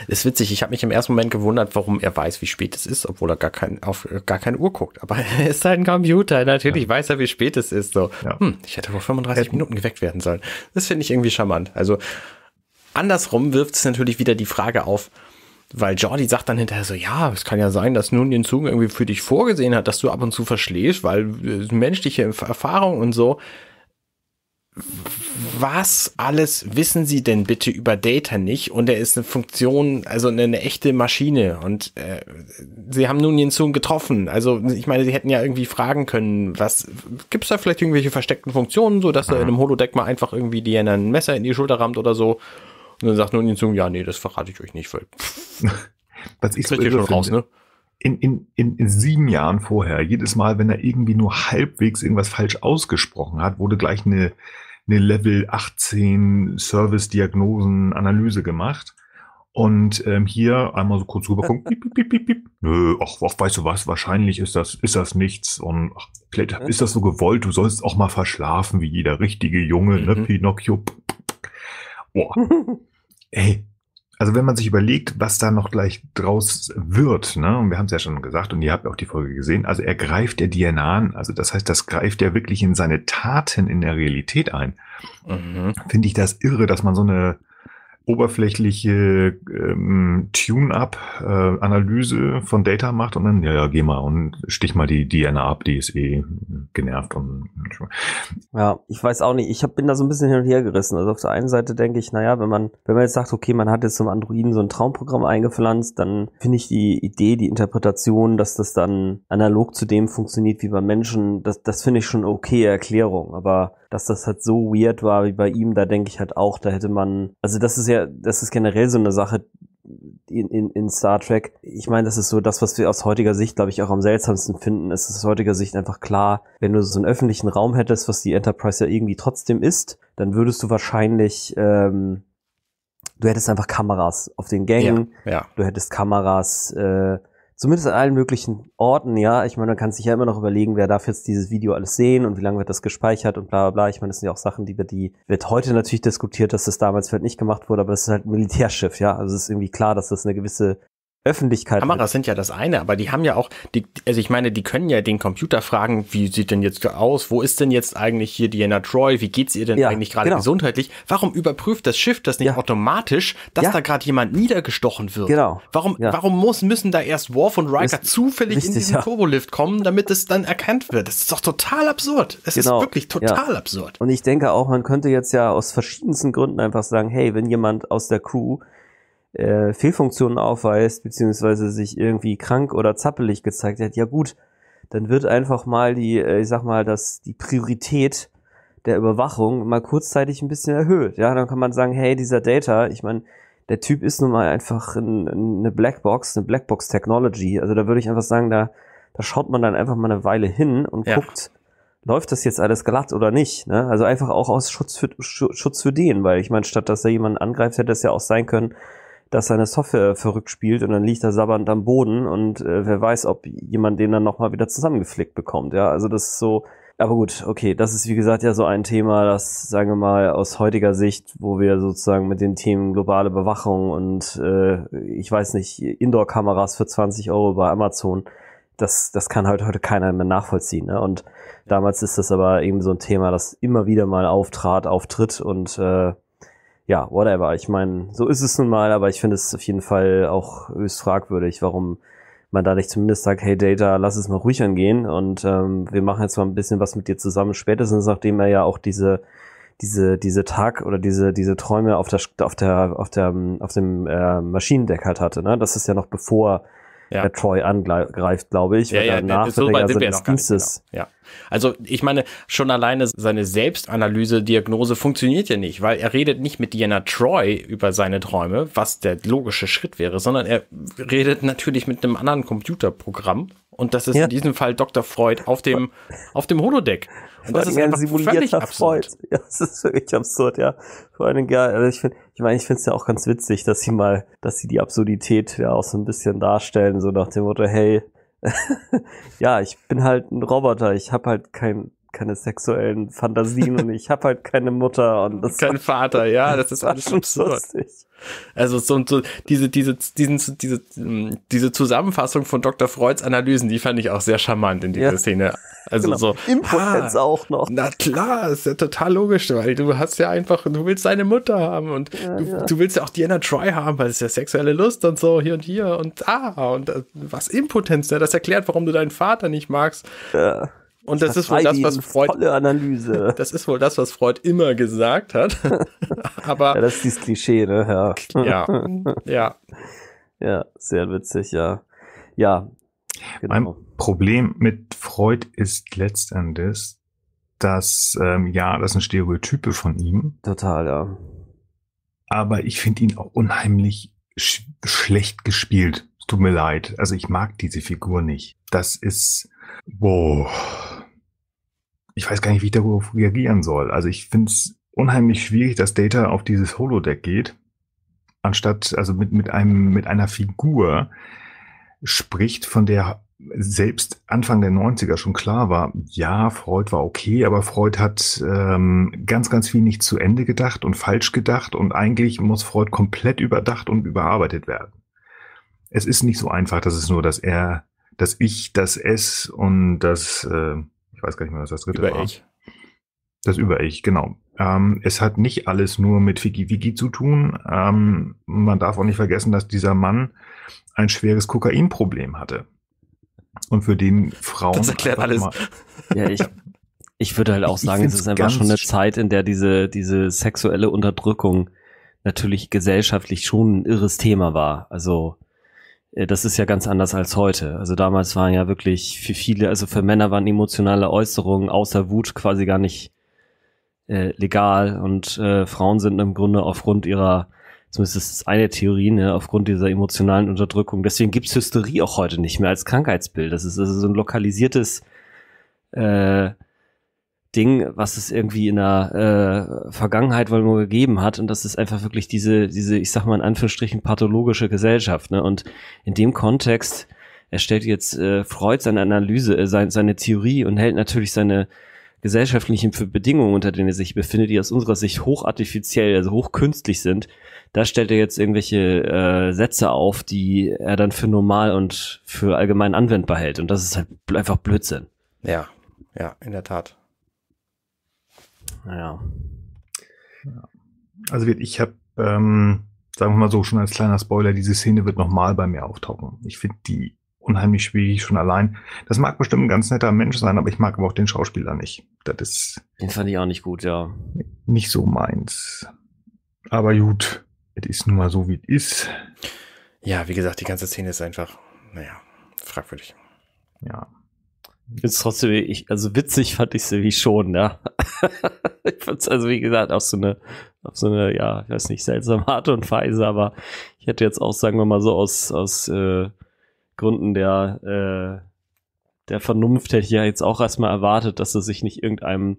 Das ist witzig. Ich habe mich im ersten Moment gewundert, warum er weiß, wie spät es ist, obwohl er gar kein, auf äh, gar keine Uhr guckt. Aber er ist halt ein Computer. Natürlich ja. weiß er, wie spät es ist. So, ja. hm, ich hätte vor 35 Ä Minuten geweckt werden sollen. Das finde ich irgendwie charmant. Also andersrum wirft es natürlich wieder die Frage auf, weil Jordi sagt dann hinterher so, ja, es kann ja sein, dass nun den Zug irgendwie für dich vorgesehen hat, dass du ab und zu verschläfst, weil äh, menschliche Erfahrung und so. Was alles wissen Sie denn bitte über Data nicht? Und er ist eine Funktion, also eine, eine echte Maschine. Und äh, Sie haben nun den Zug getroffen. Also ich meine, Sie hätten ja irgendwie fragen können, was gibt es da vielleicht irgendwelche versteckten Funktionen, so dass er mhm. in einem Holodeck mal einfach irgendwie dir ein Messer in die Schulter rammt oder so? Und dann sagt nun in Zoom, ja, nee, das verrate ich euch nicht. Weil Was ich so irre schon finde, raus, ne? in, in, in, in sieben Jahren vorher, jedes Mal, wenn er irgendwie nur halbwegs irgendwas falsch ausgesprochen hat, wurde gleich eine, eine Level 18 Service-Diagnosen-Analyse gemacht. Und ähm, hier einmal so kurz rübergucken. piep, piep, piep, piep. Nö, ach, ach, weißt du was, wahrscheinlich ist das, ist das nichts. Und ach, vielleicht ist das so gewollt, du sollst auch mal verschlafen wie jeder richtige Junge, ne, mhm. ne, Pinocchio. Pip, Boah. Ey, also wenn man sich überlegt, was da noch gleich draus wird, ne, und wir haben es ja schon gesagt und ihr habt auch die Folge gesehen, also er greift der DNA an, also das heißt, das greift er wirklich in seine Taten in der Realität ein. Mhm. Finde ich das irre, dass man so eine oberflächliche ähm, Tune-up-Analyse äh, von Data macht und dann, ja, ja, geh mal und stich mal die DNA ab, die ist eh genervt und ja, ich weiß auch nicht, ich hab, bin da so ein bisschen hin und her gerissen. Also auf der einen Seite denke ich, naja, wenn man, wenn man jetzt sagt, okay, man hat jetzt zum Androiden so ein Traumprogramm eingepflanzt, dann finde ich die Idee, die Interpretation, dass das dann analog zu dem funktioniert wie bei Menschen, das, das finde ich schon okay Erklärung. Aber dass das halt so weird war wie bei ihm, da denke ich halt auch, da hätte man, also das ist ja, das ist generell so eine Sache, in, in, in Star Trek. Ich meine, das ist so das, was wir aus heutiger Sicht, glaube ich, auch am seltsamsten finden. Es ist aus heutiger Sicht einfach klar, wenn du so einen öffentlichen Raum hättest, was die Enterprise ja irgendwie trotzdem ist, dann würdest du wahrscheinlich, ähm, du hättest einfach Kameras auf den Gängen, ja, ja. du hättest Kameras äh, Zumindest an allen möglichen Orten, ja. Ich meine, man kann sich ja immer noch überlegen, wer darf jetzt dieses Video alles sehen und wie lange wird das gespeichert und bla bla bla. Ich meine, das sind ja auch Sachen, die, die wird heute natürlich diskutiert, dass das damals vielleicht nicht gemacht wurde, aber das ist halt ein Militärschiff, ja. Also es ist irgendwie klar, dass das eine gewisse Öffentlichkeit. Kameras halt. sind ja das eine, aber die haben ja auch, die, also ich meine, die können ja den Computer fragen, wie sieht denn jetzt aus, wo ist denn jetzt eigentlich hier Diana Troy, wie geht's ihr denn ja, eigentlich gerade genau. gesundheitlich? Warum überprüft das Schiff das nicht ja. automatisch, dass ja. da gerade jemand niedergestochen wird? Genau. Warum, warum muss, müssen da erst Worf und Riker ist zufällig richtig, in diesen Turbolift kommen, damit es dann erkannt wird? Das ist doch total absurd. Es genau. ist wirklich total absurd. Und ich denke auch, man könnte jetzt ja aus verschiedensten Gründen einfach sagen, hey, wenn jemand aus der Crew äh, Fehlfunktionen aufweist, beziehungsweise sich irgendwie krank oder zappelig gezeigt hat, ja gut, dann wird einfach mal die, äh, ich sag mal, dass die Priorität der Überwachung mal kurzzeitig ein bisschen erhöht. Ja, dann kann man sagen, hey, dieser Data, ich meine, der Typ ist nun mal einfach eine Blackbox, eine Blackbox Technology. Also da würde ich einfach sagen, da, da schaut man dann einfach mal eine Weile hin und ja. guckt, läuft das jetzt alles glatt oder nicht. Ne? Also einfach auch aus Schutz für, Schutz für den, weil ich meine, statt dass er jemanden angreift, hätte es ja auch sein können, dass seine Software verrückt spielt und dann liegt er sabbernd am Boden und äh, wer weiß, ob jemand den dann nochmal wieder zusammengeflickt bekommt. Ja, also das ist so. Aber gut, okay, das ist wie gesagt ja so ein Thema, das, sagen wir mal, aus heutiger Sicht, wo wir sozusagen mit den Themen globale Bewachung und äh, ich weiß nicht, Indoor-Kameras für 20 Euro bei Amazon, das, das kann halt heute keiner mehr nachvollziehen. Ne? Und damals ist das aber eben so ein Thema, das immer wieder mal auftrat, auftritt und äh, ja, whatever. Ich meine, so ist es nun mal, aber ich finde es auf jeden Fall auch höchst fragwürdig, warum man da nicht zumindest sagt, hey Data, lass es mal ruhig angehen und ähm, wir machen jetzt mal ein bisschen was mit dir zusammen, spätestens nachdem er ja auch diese diese diese Tag oder diese diese Träume auf der auf der auf der auf dem äh, Maschinendeck halt hatte, ne? Das ist ja noch bevor ja. der Troy angreift, glaube ich. Ja, ja, danach so weit sind wir jetzt nicht, genau. ja. Also ich meine, schon alleine seine Selbstanalyse, Diagnose funktioniert ja nicht, weil er redet nicht mit Diana Troy über seine Träume, was der logische Schritt wäre, sondern er redet natürlich mit einem anderen Computerprogramm, und das ist ja. in diesem Fall Dr. Freud auf dem, auf dem Holodeck. Und das ist ein simulierter Freud. Ja, das ist wirklich absurd, ja. Vor allem, ja, also ich finde, ich meine, ich finde es ja auch ganz witzig, dass sie mal, dass sie die Absurdität ja auch so ein bisschen darstellen, so nach dem Motto, hey, ja, ich bin halt ein Roboter, ich habe halt kein, keine sexuellen Fantasien und ich habe halt keine Mutter und das Kein Vater, ja, das ist alles absurd. Lustig. Also so, so diese, diese, diesen, diese, diese Zusammenfassung von Dr. Freuds Analysen, die fand ich auch sehr charmant in dieser ja. Szene. Also genau. so. Impotenz ah, auch noch. Na klar, ist ja total logisch, weil du hast ja einfach, du willst deine Mutter haben und ja, du, ja. du, willst ja auch Diana Troy haben, weil es ist ja sexuelle Lust und so hier und hier und ah und äh, was Impotenz, das erklärt, warum du deinen Vater nicht magst. Ja. Und das, das ist wohl das, was Freud. Tolle Analyse. Das ist wohl das, was Freud immer gesagt hat. Aber. ja, das ist dieses Klischee, ne? Ja. Ja. Ja, ja sehr witzig, ja. Ja. Genau. Mein Problem mit Freud ist letztendlich, dass, ähm, ja, das sind Stereotype von ihm. Total, ja. Aber ich finde ihn auch unheimlich sch schlecht gespielt. Tut mir leid. Also ich mag diese Figur nicht. Das ist, wow ich weiß gar nicht, wie ich darauf reagieren soll. Also ich finde es unheimlich schwierig, dass Data auf dieses Holodeck geht, anstatt, also mit, mit einem, mit einer Figur spricht, von der selbst Anfang der 90er schon klar war, ja, Freud war okay, aber Freud hat ähm, ganz, ganz viel nicht zu Ende gedacht und falsch gedacht und eigentlich muss Freud komplett überdacht und überarbeitet werden. Es ist nicht so einfach, dass es nur, dass er, dass ich, dass es und das äh, ich weiß gar nicht mehr, was das dritte über war. Ich. Das über ich, genau. Ähm, es hat nicht alles nur mit Fiki Wiki zu tun. Ähm, man darf auch nicht vergessen, dass dieser Mann ein schweres Kokainproblem hatte. Und für den Frauen. Das erklärt alles. Mal, ja, ich, ich würde halt auch sagen, es ist einfach schon eine Zeit, in der diese, diese sexuelle Unterdrückung natürlich gesellschaftlich schon ein irres Thema war. Also äh, das ist ja ganz anders als heute. Also damals waren ja wirklich für viele, also für Männer waren emotionale Äußerungen außer Wut quasi gar nicht äh, legal und äh, Frauen sind im Grunde aufgrund ihrer, zumindest das ist eine Theorie, ne, aufgrund dieser emotionalen Unterdrückung. Deswegen gibt's Hysterie auch heute nicht mehr als Krankheitsbild. Das ist also so ein lokalisiertes äh, Ding, was es irgendwie in der äh, Vergangenheit wohl nur gegeben hat. Und das ist einfach wirklich diese, diese, ich sag mal in Anführungsstrichen, pathologische Gesellschaft. Ne? Und in dem Kontext erstellt jetzt äh, Freud seine Analyse, äh, sein, seine Theorie und hält natürlich seine gesellschaftlichen Bedingungen, unter denen er sich befindet, die aus unserer Sicht hochartifiziell, also hochkünstlich sind. Da stellt er jetzt irgendwelche äh, Sätze auf, die er dann für normal und für allgemein anwendbar hält. Und das ist halt einfach Blödsinn. Ja, ja, in der Tat. Naja. Ja. Also ich habe, ähm, sagen wir mal so, schon als kleiner Spoiler, diese Szene wird nochmal bei mir auftauchen. Ich finde die unheimlich schwierig schon allein. Das mag bestimmt ein ganz netter Mensch sein, aber ich mag aber auch den Schauspieler nicht. Das ist. Den fand ich auch nicht gut, ja. Nicht so meins. Aber gut, es ist nun mal so, wie es ist. Ja, wie gesagt, die ganze Szene ist einfach, naja, fragwürdig. Ja. Ist trotzdem, ich, also witzig fand ich sie wie schon, ja. ich fand's also, wie gesagt, auf so eine, auf so eine, ja, ich weiß nicht, seltsame Art und Weise, aber ich hätte jetzt auch, sagen wir mal so, aus, aus äh, Gründen der, äh, der Vernunft hätte ich ja jetzt auch erstmal erwartet, dass er sich nicht irgendeinem,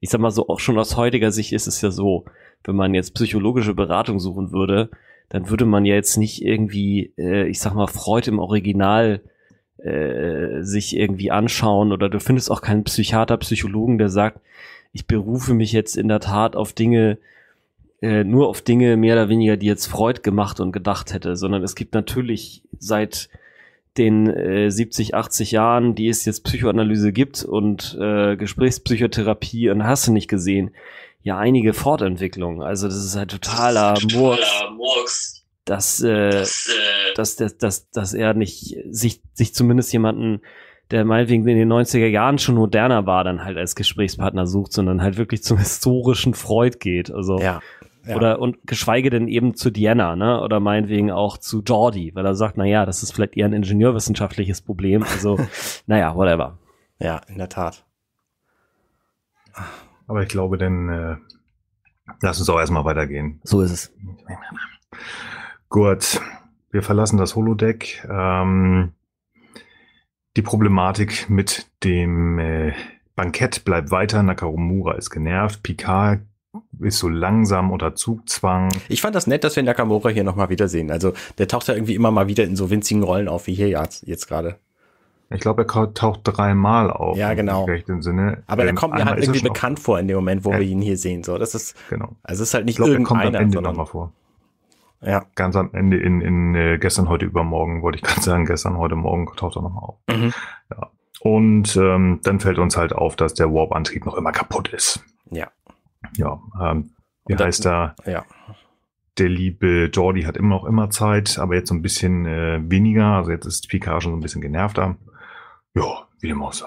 ich sag mal so, auch schon aus heutiger Sicht ist es ja so, wenn man jetzt psychologische Beratung suchen würde, dann würde man ja jetzt nicht irgendwie, äh, ich sag mal, Freud im Original äh, sich irgendwie anschauen oder du findest auch keinen Psychiater, Psychologen, der sagt, ich berufe mich jetzt in der Tat auf Dinge, äh, nur auf Dinge mehr oder weniger, die jetzt Freud gemacht und gedacht hätte, sondern es gibt natürlich seit den äh, 70, 80 Jahren, die es jetzt Psychoanalyse gibt und äh, Gesprächspsychotherapie und hast du nicht gesehen, ja einige Fortentwicklungen. Also das ist halt totaler Murks. Totaler Murks dass, äh, das, äh, dass, dass, dass, dass er nicht sich, sich zumindest jemanden, der meinetwegen in den 90er Jahren schon moderner war, dann halt als Gesprächspartner sucht, sondern halt wirklich zum historischen Freud geht. Also ja. Ja. Oder und geschweige denn eben zu Diana, ne? Oder meinetwegen auch zu Jordi, weil er sagt, na ja, das ist vielleicht eher ein ingenieurwissenschaftliches Problem. Also, naja, whatever. Ja, in der Tat. Aber ich glaube, dann äh, lass uns auch erstmal weitergehen. So ist es. Gut, wir verlassen das Holodeck. Ähm, die Problematik mit dem äh, Bankett bleibt weiter. Nakamura ist genervt. Picard ist so langsam unter Zugzwang. Ich fand das nett, dass wir Nakamura hier nochmal wiedersehen. Also der taucht ja irgendwie immer mal wieder in so winzigen Rollen auf, wie hier jetzt, jetzt gerade. Ich glaube, er taucht dreimal auf. Ja, genau. Aber er ähm, kommt mir halt irgendwie bekannt vor in dem Moment, wo ja. Äh, wir ihn hier sehen. So, das ist, genau. Also es ist halt nicht ich glaub, irgendeiner. Er kommt am Ende nochmal vor. Ja. Ganz am Ende in, in äh, gestern, heute, übermorgen, wollte ich gerade sagen, gestern, heute, morgen taucht er nochmal auf. Mhm. Ja. Und ähm, dann fällt uns halt auf, dass der Warp-Antrieb noch immer kaputt ist. Ja. Ja. Ähm, wie das, heißt da? Ja. Der liebe Jordi hat immer noch immer Zeit, aber jetzt so ein bisschen äh, weniger. Also jetzt ist Picard schon so ein bisschen genervter. Ja, wie dem auch sei.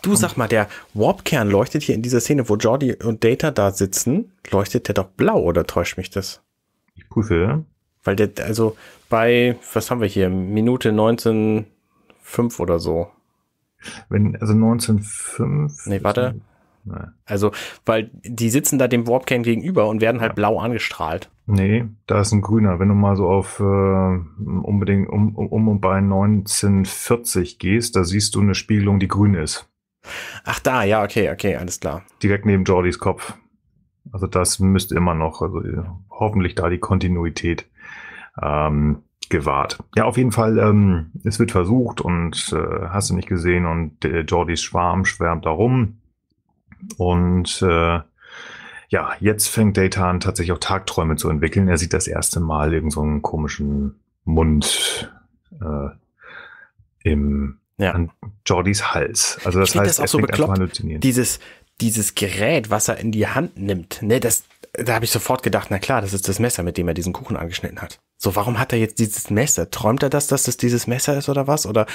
Du sag mal, der Warp-Kern leuchtet hier in dieser Szene, wo Jordi und Data da sitzen, leuchtet der doch blau oder täuscht mich das? Ich prüfe. Weil der, also bei, was haben wir hier? Minute 19,5 oder so. Wenn, also 19,5. Nee, warte. Also, weil die sitzen da dem Warpkern gegenüber und werden halt ja. blau angestrahlt. Nee, da ist ein grüner. Wenn du mal so auf äh, unbedingt um, um, um und bei 1940 gehst, da siehst du eine Spiegelung, die grün ist. Ach da, ja, okay, okay, alles klar. Direkt neben Jordys Kopf. Also das müsste immer noch, also hoffentlich da die Kontinuität ähm, gewahrt. Ja, auf jeden Fall, ähm, es wird versucht und äh, hast du nicht gesehen und äh, Jordis Schwarm schwärmt darum. Und äh, ja, jetzt fängt Datan tatsächlich auch Tagträume zu entwickeln. Er sieht das erste Mal irgendeinen so komischen Mund äh, im ja. an Jordis Hals. Also das ich heißt, das auch er so bekloppt, dieses dieses Gerät, was er in die Hand nimmt. Ne, das da habe ich sofort gedacht, na klar, das ist das Messer, mit dem er diesen Kuchen angeschnitten hat. So, warum hat er jetzt dieses Messer? Träumt er das, dass das dieses Messer ist oder was? Oder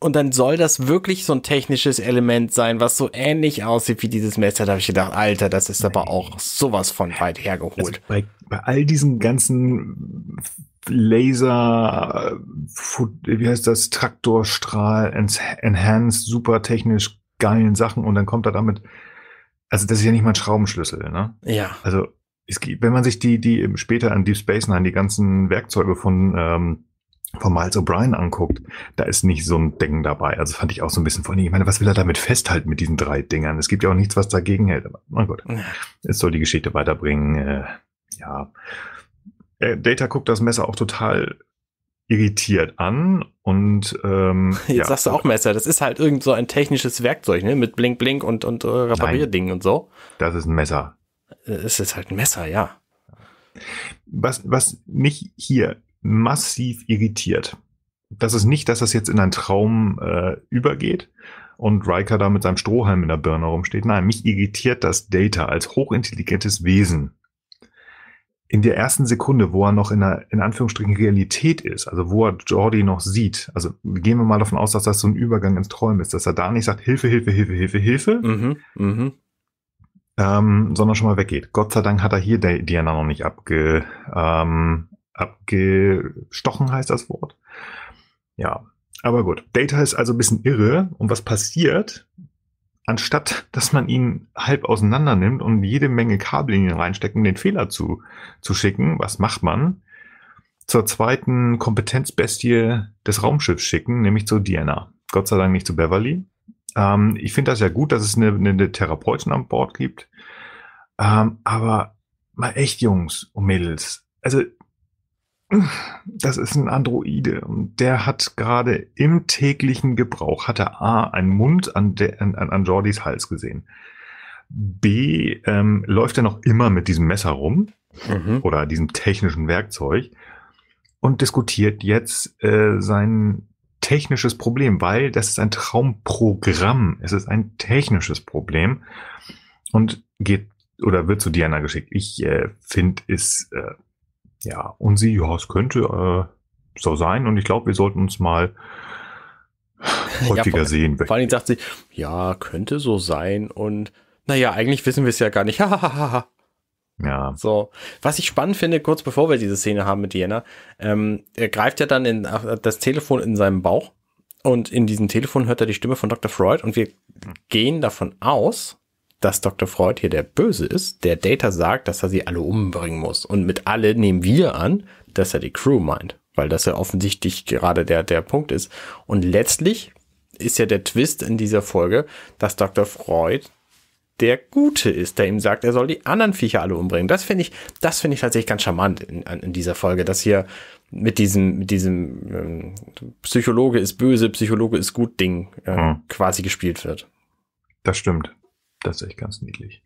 und dann soll das wirklich so ein technisches Element sein, was so ähnlich aussieht wie dieses Messer. Da habe ich gedacht, Alter, das ist aber auch sowas von weit hergeholt. Also bei, bei all diesen ganzen Laser, wie heißt das, Traktorstrahl, Enhanced, super technisch geilen Sachen und dann kommt er damit. Also das ist ja nicht mal ein Schraubenschlüssel, ne? Ja. Also gibt, wenn man sich die, die später an Deep Space Nine, die ganzen Werkzeuge von, ähm, von Miles O'Brien anguckt, da ist nicht so ein Ding dabei. Also fand ich auch so ein bisschen von, ich meine, was will er damit festhalten mit diesen drei Dingern? Es gibt ja auch nichts, was dagegen hält. Aber mein Gott, es soll die Geschichte weiterbringen. Äh, ja. Äh, Data guckt das Messer auch total irritiert an und ähm, jetzt ja. sagst du auch Messer, das ist halt irgend so ein technisches Werkzeug, ne? Mit Blink Blink und, und äh, Reparierdingen und so. Das ist ein Messer. Äh, es ist halt ein Messer, ja. Was, was mich hier massiv irritiert, das ist nicht, dass das jetzt in einen Traum äh, übergeht und Riker da mit seinem Strohhalm in der Birne rumsteht. Nein, mich irritiert das Data als hochintelligentes Wesen in der ersten Sekunde, wo er noch in der, in Anführungsstrichen, Realität ist, also wo er Jordi noch sieht, also gehen wir mal davon aus, dass das so ein Übergang ins Träumen ist, dass er da nicht sagt, Hilfe, Hilfe, Hilfe, Hilfe, Hilfe, mhm, mhm ähm, sondern schon mal weggeht. Gott sei Dank hat er hier Diana noch nicht abge, ähm, abgestochen, heißt das Wort. Ja, aber gut. Data ist also ein bisschen irre. Und was passiert? Anstatt, dass man ihn halb auseinander nimmt und jede Menge Kabel in ihn reinsteckt, um den Fehler zu, zu schicken, was macht man? Zur zweiten Kompetenzbestie des Raumschiffs schicken, nämlich zu Diana. Gott sei Dank nicht zu Beverly, ähm, ich finde das ja gut, dass es eine, eine Therapeutin an Bord gibt. Ähm, aber mal echt Jungs und Mädels. Also, das ist ein Androide und der hat gerade im täglichen Gebrauch, hat er A, einen Mund an, an, an Jordis Hals gesehen. B, ähm, läuft er noch immer mit diesem Messer rum mhm. oder diesem technischen Werkzeug und diskutiert jetzt äh, seinen technisches Problem, weil das ist ein Traumprogramm. Es ist ein technisches Problem und geht oder wird zu Diana geschickt. Ich äh, finde es äh, ja und sie, ja, es könnte äh, so sein und ich glaube, wir sollten uns mal häufiger ja, sehen. Vor allem sagt sie, ja, könnte so sein und naja, eigentlich wissen wir es ja gar nicht. Hahaha. Ja. So. Was ich spannend finde, kurz bevor wir diese Szene haben mit Diana, ähm, er greift ja dann in, das Telefon in seinem Bauch und in diesem Telefon hört er die Stimme von Dr. Freud und wir gehen davon aus, dass Dr. Freud hier der Böse ist, der Data sagt, dass er sie alle umbringen muss. Und mit alle nehmen wir an, dass er die Crew meint, weil das ja offensichtlich gerade der, der Punkt ist. Und letztlich ist ja der Twist in dieser Folge, dass Dr. Freud der Gute ist, der ihm sagt, er soll die anderen Viecher alle umbringen. Das finde ich, das finde ich tatsächlich ganz charmant in, in, dieser Folge, dass hier mit diesem, mit diesem ähm, Psychologe ist böse, Psychologe ist gut Ding äh, mhm. quasi gespielt wird. Das stimmt. Das ist echt ganz niedlich.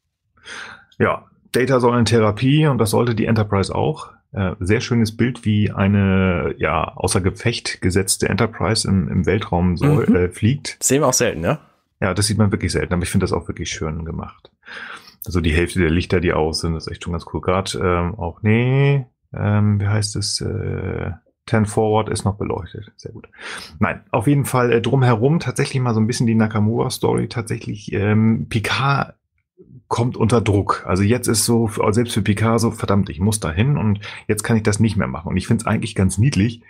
Ja, Data soll in Therapie und das sollte die Enterprise auch. Äh, sehr schönes Bild, wie eine ja außer Gefecht gesetzte Enterprise im, im Weltraum soll, mhm. äh, fliegt. sehen wir auch selten, ne? Ja, das sieht man wirklich selten, aber ich finde das auch wirklich schön gemacht. Also die Hälfte der Lichter, die aus sind, ist echt schon ganz cool. Gerade ähm, auch, nee, ähm, wie heißt es? Äh, 10 Forward ist noch beleuchtet. Sehr gut. Nein, auf jeden Fall äh, drumherum tatsächlich mal so ein bisschen die Nakamura-Story. Tatsächlich, ähm, Picard kommt unter Druck. Also jetzt ist so, selbst für Picard so, verdammt, ich muss dahin und jetzt kann ich das nicht mehr machen. Und ich finde es eigentlich ganz niedlich,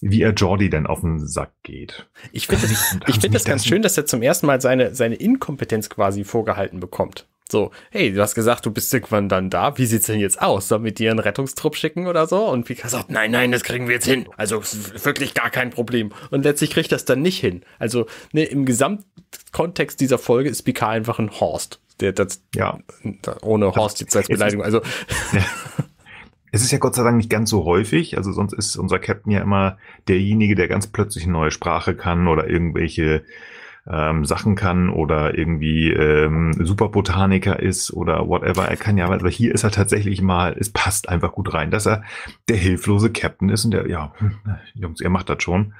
wie er Jordi denn auf den Sack geht. Ich finde das, find das also ganz schön, dass er zum ersten Mal seine, seine Inkompetenz quasi vorgehalten bekommt. So, hey, du hast gesagt, du bist irgendwann dann da. Wie sieht's denn jetzt aus? Sollen wir dir einen Rettungstrupp schicken oder so? Und Pika sagt, nein, nein, das kriegen wir jetzt hin. Also wirklich gar kein Problem. Und letztlich kriegt das dann nicht hin. Also ne, im Gesamtkontext dieser Folge ist Pika einfach ein Horst. Der, das, ja. ohne Horst jetzt als Beleidigung. Also. Ja. Es ist ja Gott sei Dank nicht ganz so häufig. Also sonst ist unser Captain ja immer derjenige, der ganz plötzlich eine neue Sprache kann oder irgendwelche ähm, Sachen kann oder irgendwie ähm, Superbotaniker ist oder whatever er kann. Ja, aber hier ist er tatsächlich mal, es passt einfach gut rein, dass er der hilflose Captain ist und der, ja, Jungs, ihr macht das schon.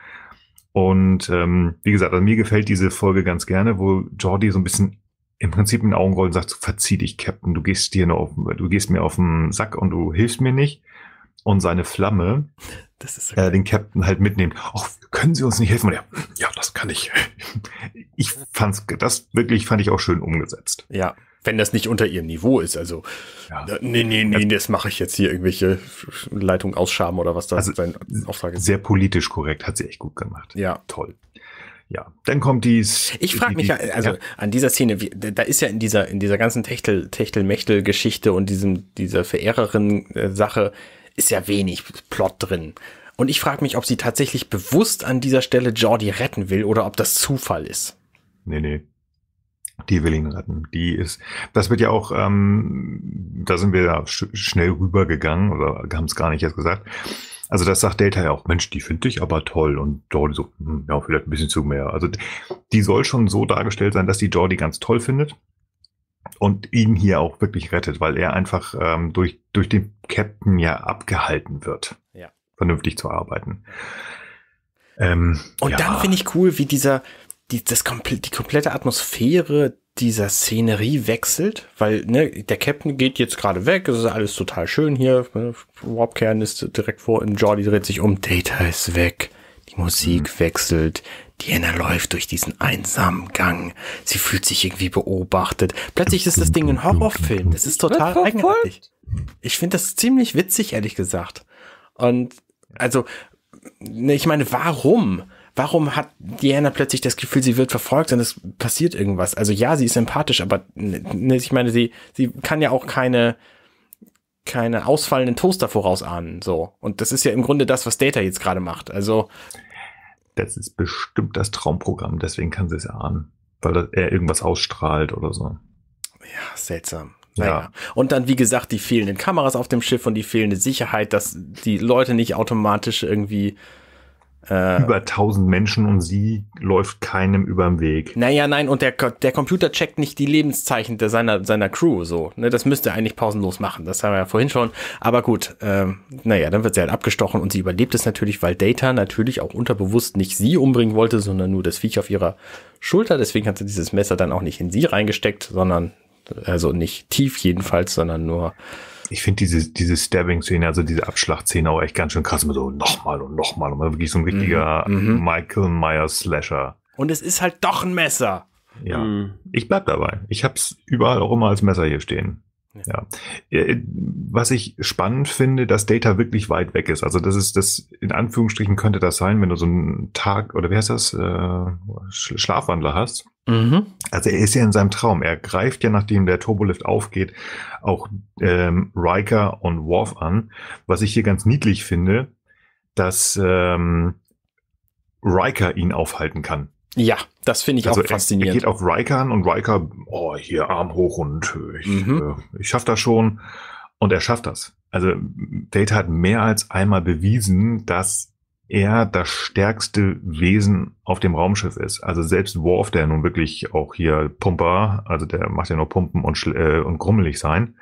Und ähm, wie gesagt, also mir gefällt diese Folge ganz gerne, wo Jordi so ein bisschen im Prinzip in Augenrollen sagt, so, verzieh dich, Captain, du gehst dir nur auf, du gehst mir auf den Sack und du hilfst mir nicht. Und seine Flamme, das ist okay. äh, den Captain halt mitnehmen. Ach, können Sie uns nicht helfen? Und ja, ja, das kann ich. Ich fand's, das wirklich fand ich auch schön umgesetzt. Ja, wenn das nicht unter ihrem Niveau ist, also ja. Äh, nee, nee, nee, das mache ich jetzt hier irgendwelche Leitung ausschaben oder was da also sein Auftrag ist. Sehr politisch korrekt, hat sie echt gut gemacht. Ja. Toll ja, dann kommt dies. Ich frage mich ja, also ja. an dieser Szene, wie, da ist ja in dieser, in dieser ganzen Techtel, techtel geschichte und diesem, dieser Verehrerin-Sache äh, ist ja wenig Plot drin. Und ich frage mich, ob sie tatsächlich bewusst an dieser Stelle Jordi retten will oder ob das Zufall ist. Nee, nee. Die will ihn retten. Die ist, das wird ja auch, ähm, da sind wir ja sch schnell rübergegangen oder haben es gar nicht erst gesagt also das sagt Delta ja auch, Mensch, die finde ich aber toll und Jordi so, hm, ja, vielleicht ein bisschen zu mehr. Also die soll schon so dargestellt sein, dass die Jordi ganz toll findet und ihn hier auch wirklich rettet, weil er einfach ähm, durch, durch den Captain ja abgehalten wird, ja. vernünftig zu arbeiten. Ähm, und ja. dann finde ich cool, wie dieser, die, das, die komplette Atmosphäre dieser Szenerie wechselt, weil ne, der Captain geht jetzt gerade weg, es ist alles total schön hier. Ne, Rob Kern ist direkt vor und Jordi dreht sich um. Data ist weg, die Musik mhm. wechselt, Diana läuft durch diesen einsamen Gang. Sie fühlt sich irgendwie beobachtet. Plötzlich ist das Ding ein Horrorfilm. Das ist total eigenartig. Ich finde das ziemlich witzig, ehrlich gesagt. Und also, ne, ich meine, warum? warum hat Diana plötzlich das Gefühl, sie wird verfolgt und es passiert irgendwas? Also ja, sie ist sympathisch, aber ne, ich meine, sie, sie kann ja auch keine, keine ausfallenden Toaster vorausahnen, so. Und das ist ja im Grunde das, was Data jetzt gerade macht. Also. Das ist bestimmt das Traumprogramm, deswegen kann sie es ahnen, weil er irgendwas ausstrahlt oder so. Ja, seltsam. Naja. Ja. Und dann, wie gesagt, die fehlenden Kameras auf dem Schiff und die fehlende Sicherheit, dass die Leute nicht automatisch irgendwie äh, über 1000 Menschen und sie läuft keinem über den Weg. Naja, nein, und der, der Computer checkt nicht die Lebenszeichen der, seiner, seiner Crew so. Ne, das müsste er eigentlich pausenlos machen. Das haben wir ja vorhin schon. Aber gut, äh, naja, dann wird sie halt abgestochen und sie überlebt es natürlich, weil Data natürlich auch unterbewusst nicht sie umbringen wollte, sondern nur das Viech auf ihrer Schulter. Deswegen hat sie dieses Messer dann auch nicht in sie reingesteckt, sondern, also nicht tief jedenfalls, sondern nur ich finde diese, diese Stabbing-Szene, also diese Abschlacht-Szene auch echt ganz schön krass. Immer so nochmal und nochmal. Und wirklich so ein richtiger mhm, mhm. Michael Myers-Slasher. Und es ist halt doch ein Messer. Ja. Mhm. Ich bleib dabei. Ich hab's überall auch immer als Messer hier stehen. Ja. Äh, äh, was ich spannend finde, dass Data wirklich weit weg ist. Also das ist das, in Anführungsstrichen könnte das sein, wenn du so einen Tag, oder wie heißt das, äh, Schlafwandler hast Mhm. Also er ist ja in seinem Traum. Er greift ja, nachdem der Turbolift aufgeht, auch ähm, Riker und Worf an. Was ich hier ganz niedlich finde, dass ähm, Riker ihn aufhalten kann. Ja, das finde ich also auch faszinierend. Er, er geht auf Riker an und Riker, oh, hier Arm hoch und ich, mhm. äh, ich schaff das schon. Und er schafft das. Also Data hat mehr als einmal bewiesen, dass er das stärkste Wesen auf dem Raumschiff ist. Also selbst Worf, der nun wirklich auch hier Pumper, also der macht ja nur Pumpen und, äh, und grummelig sein,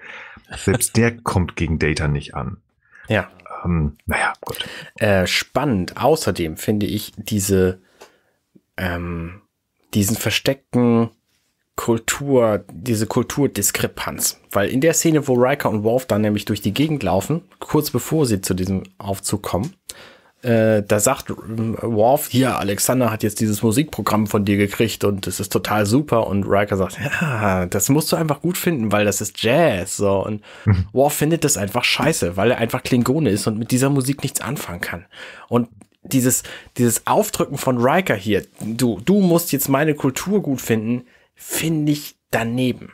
selbst der kommt gegen Data nicht an. Ja. Ähm, naja, gut. Äh, spannend. Außerdem finde ich diese, ähm, diesen versteckten Kultur, diese Kulturdiskrepanz. Weil in der Szene, wo Riker und Worf dann nämlich durch die Gegend laufen, kurz bevor sie zu diesem Aufzug kommen, äh, da sagt Worf, hier, Alexander hat jetzt dieses Musikprogramm von dir gekriegt und es ist total super. Und Riker sagt, ja, das musst du einfach gut finden, weil das ist Jazz. So. Und mhm. Worf findet das einfach scheiße, weil er einfach Klingone ist und mit dieser Musik nichts anfangen kann. Und dieses, dieses Aufdrücken von Riker hier, du, du musst jetzt meine Kultur gut finden, finde ich daneben.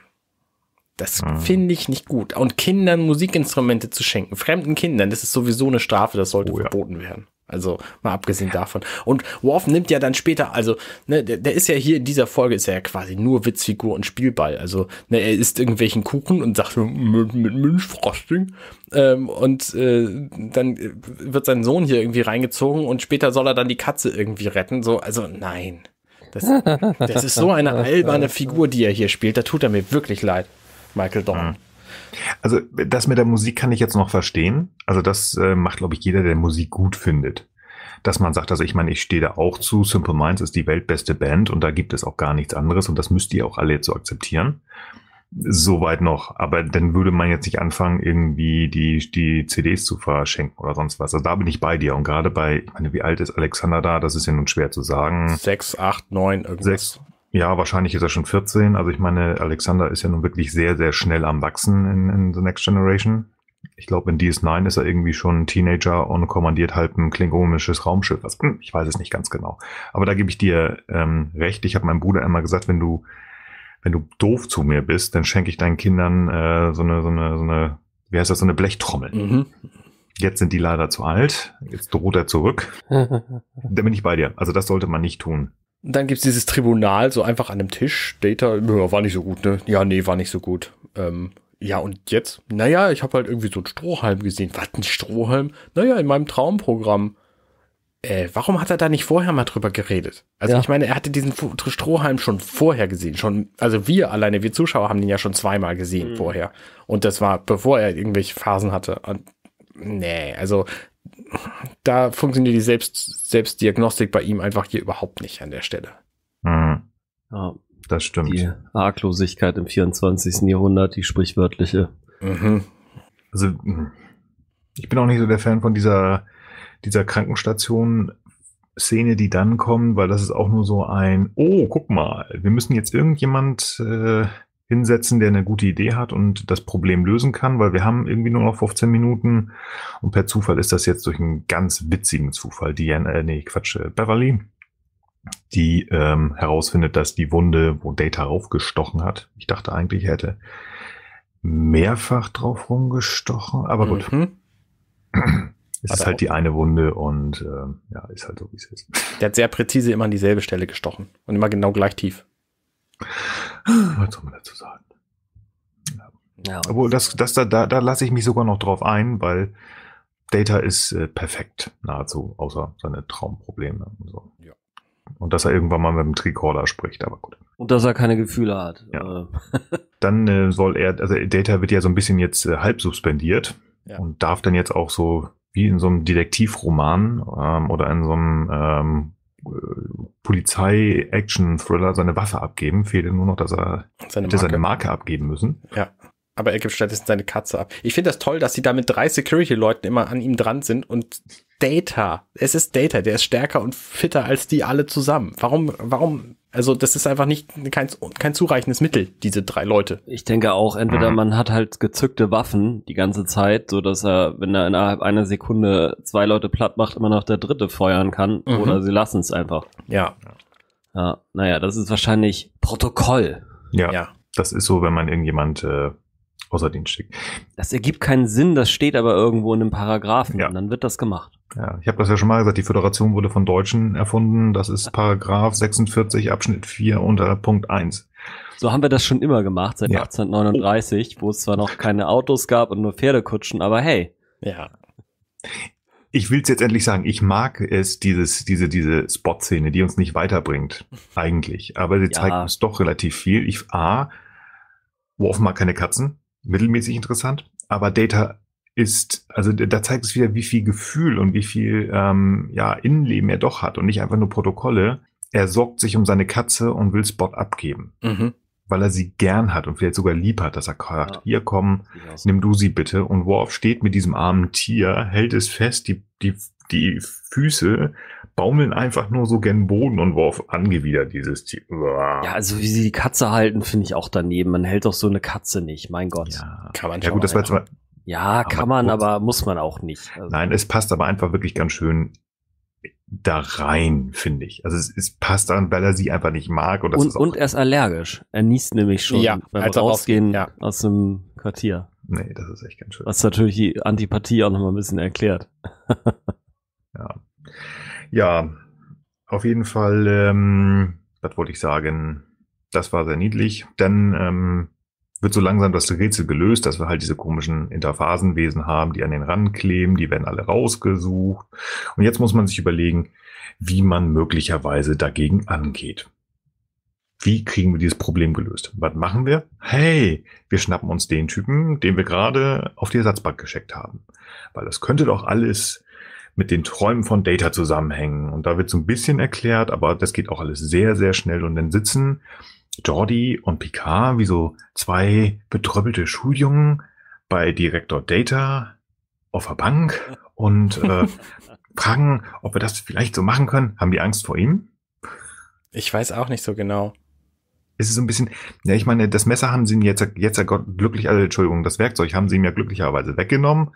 Das ah. finde ich nicht gut. Und Kindern Musikinstrumente zu schenken, fremden Kindern, das ist sowieso eine Strafe, das sollte oh, verboten ja. werden. Also mal abgesehen davon. Und Worf nimmt ja dann später, also ne, der, der, ist ja hier in dieser Folge ist er ja quasi nur Witzfigur und Spielball. Also ne, er isst irgendwelchen Kuchen und sagt mit, mit Münchfrosting. Ähm, und äh, dann wird sein Sohn hier irgendwie reingezogen und später soll er dann die Katze irgendwie retten. So, also nein. Das, das ist so eine alberne Figur, die er hier spielt. Da tut er mir wirklich leid, Michael Dorn. Mhm. Also das mit der Musik kann ich jetzt noch verstehen. Also das äh, macht, glaube ich, jeder, der Musik gut findet. Dass man sagt, also ich meine, ich stehe da auch zu, Simple Minds ist die weltbeste Band und da gibt es auch gar nichts anderes und das müsst ihr auch alle jetzt so akzeptieren. Soweit noch, aber dann würde man jetzt nicht anfangen, irgendwie die, die CDs zu verschenken oder sonst was. Also da bin ich bei dir. Und gerade bei, ich meine, wie alt ist Alexander da? Das ist ja nun schwer zu sagen. Sechs, acht, neun, irgendwas. Sechs, ja, wahrscheinlich ist er schon 14. Also ich meine, Alexander ist ja nun wirklich sehr, sehr schnell am Wachsen in, in The Next Generation. Ich glaube, in DS9 ist er irgendwie schon ein Teenager und kommandiert halt ein klingonisches Raumschiff. Also, hm, ich weiß es nicht ganz genau. Aber da gebe ich dir ähm, recht. Ich habe meinem Bruder immer gesagt, wenn du, wenn du doof zu mir bist, dann schenke ich deinen Kindern äh, so eine, so eine, so eine, wie heißt das, so eine Blechtrommel. Mhm. Jetzt sind die leider zu alt. Jetzt droht er zurück. da bin ich bei dir. Also das sollte man nicht tun. Dann gibt es dieses Tribunal, so einfach an einem Tisch. Data, ja, war nicht so gut, ne? Ja, nee, war nicht so gut. Ähm, ja, und jetzt? Naja, ich habe halt irgendwie so einen Strohhalm gesehen. Was, ein Strohhalm? Naja, in meinem Traumprogramm. Äh, warum hat er da nicht vorher mal drüber geredet? Also ja. ich meine, er hatte diesen Strohhalm schon vorher gesehen. Schon, also wir alleine, wir Zuschauer haben den ja schon zweimal gesehen mhm. vorher. Und das war, bevor er irgendwelche Phasen hatte. Und nee, also da funktioniert die Selbst Selbstdiagnostik bei ihm einfach hier überhaupt nicht an der Stelle. Mhm. Ja, das stimmt. Die Arglosigkeit im 24. Jahrhundert, die sprichwörtliche. Mhm. Also, hm. ich bin auch nicht so der Fan von dieser, dieser Krankenstation. Szene, die dann kommen, weil das ist auch nur so ein, oh, guck mal, wir müssen jetzt irgendjemand äh, hinsetzen, der eine gute Idee hat und das Problem lösen kann, weil wir haben irgendwie nur noch 15 Minuten und per Zufall ist das jetzt durch einen ganz witzigen Zufall, die, äh, nee, Quatsch, äh, Beverly, die ähm, herausfindet, dass die Wunde, wo Data raufgestochen hat, ich dachte eigentlich, er hätte mehrfach drauf rumgestochen, aber gut. Mhm. Es ist halt die eine Wunde und äh, ja, ist halt so, wie es ist. Der hat sehr präzise immer an dieselbe Stelle gestochen und immer genau gleich tief. Was soll man dazu sagen? Ja. ja Obwohl, das, das, da, da, da lasse ich mich sogar noch drauf ein, weil Data ist äh, perfekt, nahezu, außer seine Traumprobleme und so. Ja. Und dass er irgendwann mal mit dem Tricorder spricht, aber gut. Und dass er keine Gefühle hat. Ja. Äh. dann äh, soll er, also Data wird ja so ein bisschen jetzt äh, halb suspendiert ja. und darf dann jetzt auch so wie in so einem Detektivroman ähm, oder in so einem ähm, äh, Polizei-Action-Thriller seine Waffe abgeben. Fehlt ihm nur noch, dass er seine Marke, seine Marke abgeben müssen. Ja aber er gibt stattdessen seine Katze ab. Ich finde das toll, dass sie da mit drei Security-Leuten immer an ihm dran sind und Data, es ist Data, der ist stärker und fitter als die alle zusammen. Warum, warum, also das ist einfach nicht kein, kein zureichendes Mittel, diese drei Leute. Ich denke auch, entweder mhm. man hat halt gezückte Waffen die ganze Zeit, so dass er, wenn er innerhalb einer Sekunde zwei Leute platt macht, immer noch der dritte feuern kann, mhm. oder sie lassen es einfach. Ja. Ja, naja, das ist wahrscheinlich Protokoll. Ja, ja. Das ist so, wenn man irgendjemand äh, außer den Schick. Das ergibt keinen Sinn, das steht aber irgendwo in einem Paragraphen ja. und dann wird das gemacht. Ja, ich habe das ja schon mal gesagt, die Föderation wurde von Deutschen erfunden. Das ist Paragraph 46 Abschnitt 4 unter Punkt 1. So haben wir das schon immer gemacht, seit ja. 1839, wo es zwar noch keine Autos gab und nur Pferdekutschen, aber hey. Ja. Ich will's jetzt endlich sagen, ich mag es, dieses, diese, diese Spot-Szene, die uns nicht weiterbringt, eigentlich. Aber sie ja. zeigt uns doch relativ viel. Ich, A, wo offenbar keine Katzen? mittelmäßig interessant. Aber Data ist, also da zeigt es wieder, wie viel Gefühl und wie viel ähm, ja, Innenleben er doch hat und nicht einfach nur Protokolle. Er sorgt sich um seine Katze und will Spot abgeben, mhm. weil er sie gern hat und vielleicht sogar lieb hat, dass er sagt, ja. hier komm, nimm du sie bitte. Und Worf steht mit diesem armen Tier, hält es fest, die, die die Füße baumeln einfach nur so gen Boden und war angewidert, dieses Tier. Uah. Ja, also wie sie die Katze halten, finde ich auch daneben. Man hält doch so eine Katze nicht, mein Gott. Ja, kann man ja gut, das war jetzt mal, Ja, kann man, gut. aber muss man auch nicht. Also Nein, es passt aber einfach wirklich ganz schön da rein, finde ich. Also es, es passt an, weil er sie einfach nicht mag. Und, das und, ist und er ist allergisch. Er niest nämlich schon ja, beim also Rausgehen ja. aus dem Quartier. Nee, das ist echt ganz schön. Was natürlich die Antipathie auch noch mal ein bisschen erklärt. Ja, ja auf jeden Fall, ähm, das wollte ich sagen, das war sehr niedlich. Dann ähm, wird so langsam das Rätsel gelöst, dass wir halt diese komischen Interphasenwesen haben, die an den Rand kleben, die werden alle rausgesucht. Und jetzt muss man sich überlegen, wie man möglicherweise dagegen angeht. Wie kriegen wir dieses Problem gelöst? Was machen wir? Hey, wir schnappen uns den Typen, den wir gerade auf die Ersatzbank gescheckt haben. Weil das könnte doch alles mit den Träumen von Data zusammenhängen. Und da wird so ein bisschen erklärt, aber das geht auch alles sehr, sehr schnell. Und dann sitzen Jordi und Picard wie so zwei betröppelte Schuljungen bei Direktor Data auf der Bank und äh, fragen, ob wir das vielleicht so machen können. Haben die Angst vor ihm? Ich weiß auch nicht so genau. Es ist so ein bisschen, ja, ich meine, das Messer haben sie ihm jetzt, jetzt glücklich, also, Entschuldigung, das Werkzeug haben sie ihm ja glücklicherweise weggenommen.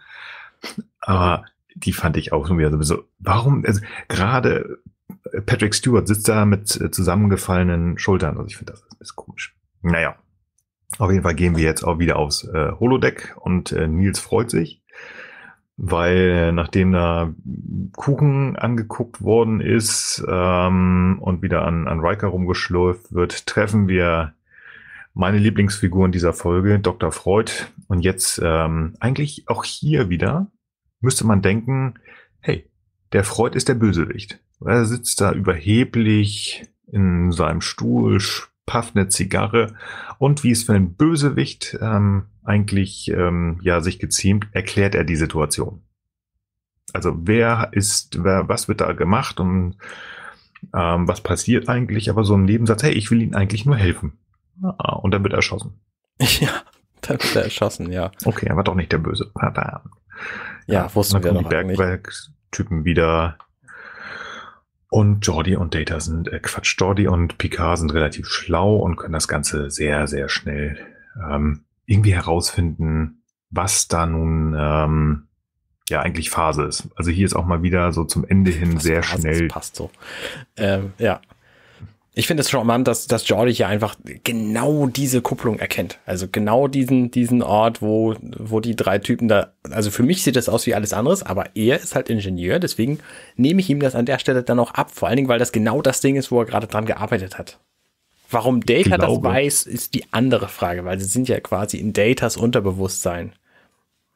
Aber die fand ich auch schon wieder so, warum, also gerade Patrick Stewart sitzt da mit äh, zusammengefallenen Schultern. Also ich finde das ein bisschen komisch. Naja. Auf jeden Fall gehen wir jetzt auch wieder aufs äh, Holodeck und äh, Nils freut sich, weil äh, nachdem da Kuchen angeguckt worden ist ähm, und wieder an, an Riker rumgeschlurft wird, treffen wir meine Lieblingsfigur in dieser Folge, Dr. Freud. Und jetzt ähm, eigentlich auch hier wieder müsste man denken, hey, der Freud ist der Bösewicht. Er sitzt da überheblich in seinem Stuhl, pafft eine Zigarre und wie es für einen Bösewicht ähm, eigentlich ähm, ja sich geziemt, erklärt er die Situation. Also wer ist, wer, was wird da gemacht und ähm, was passiert eigentlich? Aber so ein Nebensatz, hey, ich will Ihnen eigentlich nur helfen. Und dann wird er erschossen. Ja, dann wird er erschossen, ja. Okay, er war doch nicht der Böse. Ja, ja wussten wir doch die Bergwerk-Typen wieder. Und Jordi und Data sind, äh, Quatsch, Jordi und Picard sind relativ schlau und können das Ganze sehr, sehr schnell ähm, irgendwie herausfinden, was da nun ähm, ja eigentlich Phase ist. Also hier ist auch mal wieder so zum Ende hin was sehr Phase schnell. Ist, passt so. Ähm, ja ich finde es charmant, dass, dass Jordi hier einfach genau diese Kupplung erkennt. Also genau diesen, diesen Ort, wo, wo die drei Typen da, also für mich sieht das aus wie alles anderes, aber er ist halt Ingenieur, deswegen nehme ich ihm das an der Stelle dann auch ab. Vor allen Dingen, weil das genau das Ding ist, wo er gerade dran gearbeitet hat. Warum Data halt das weiß, ist die andere Frage, weil sie sind ja quasi in Datas Unterbewusstsein.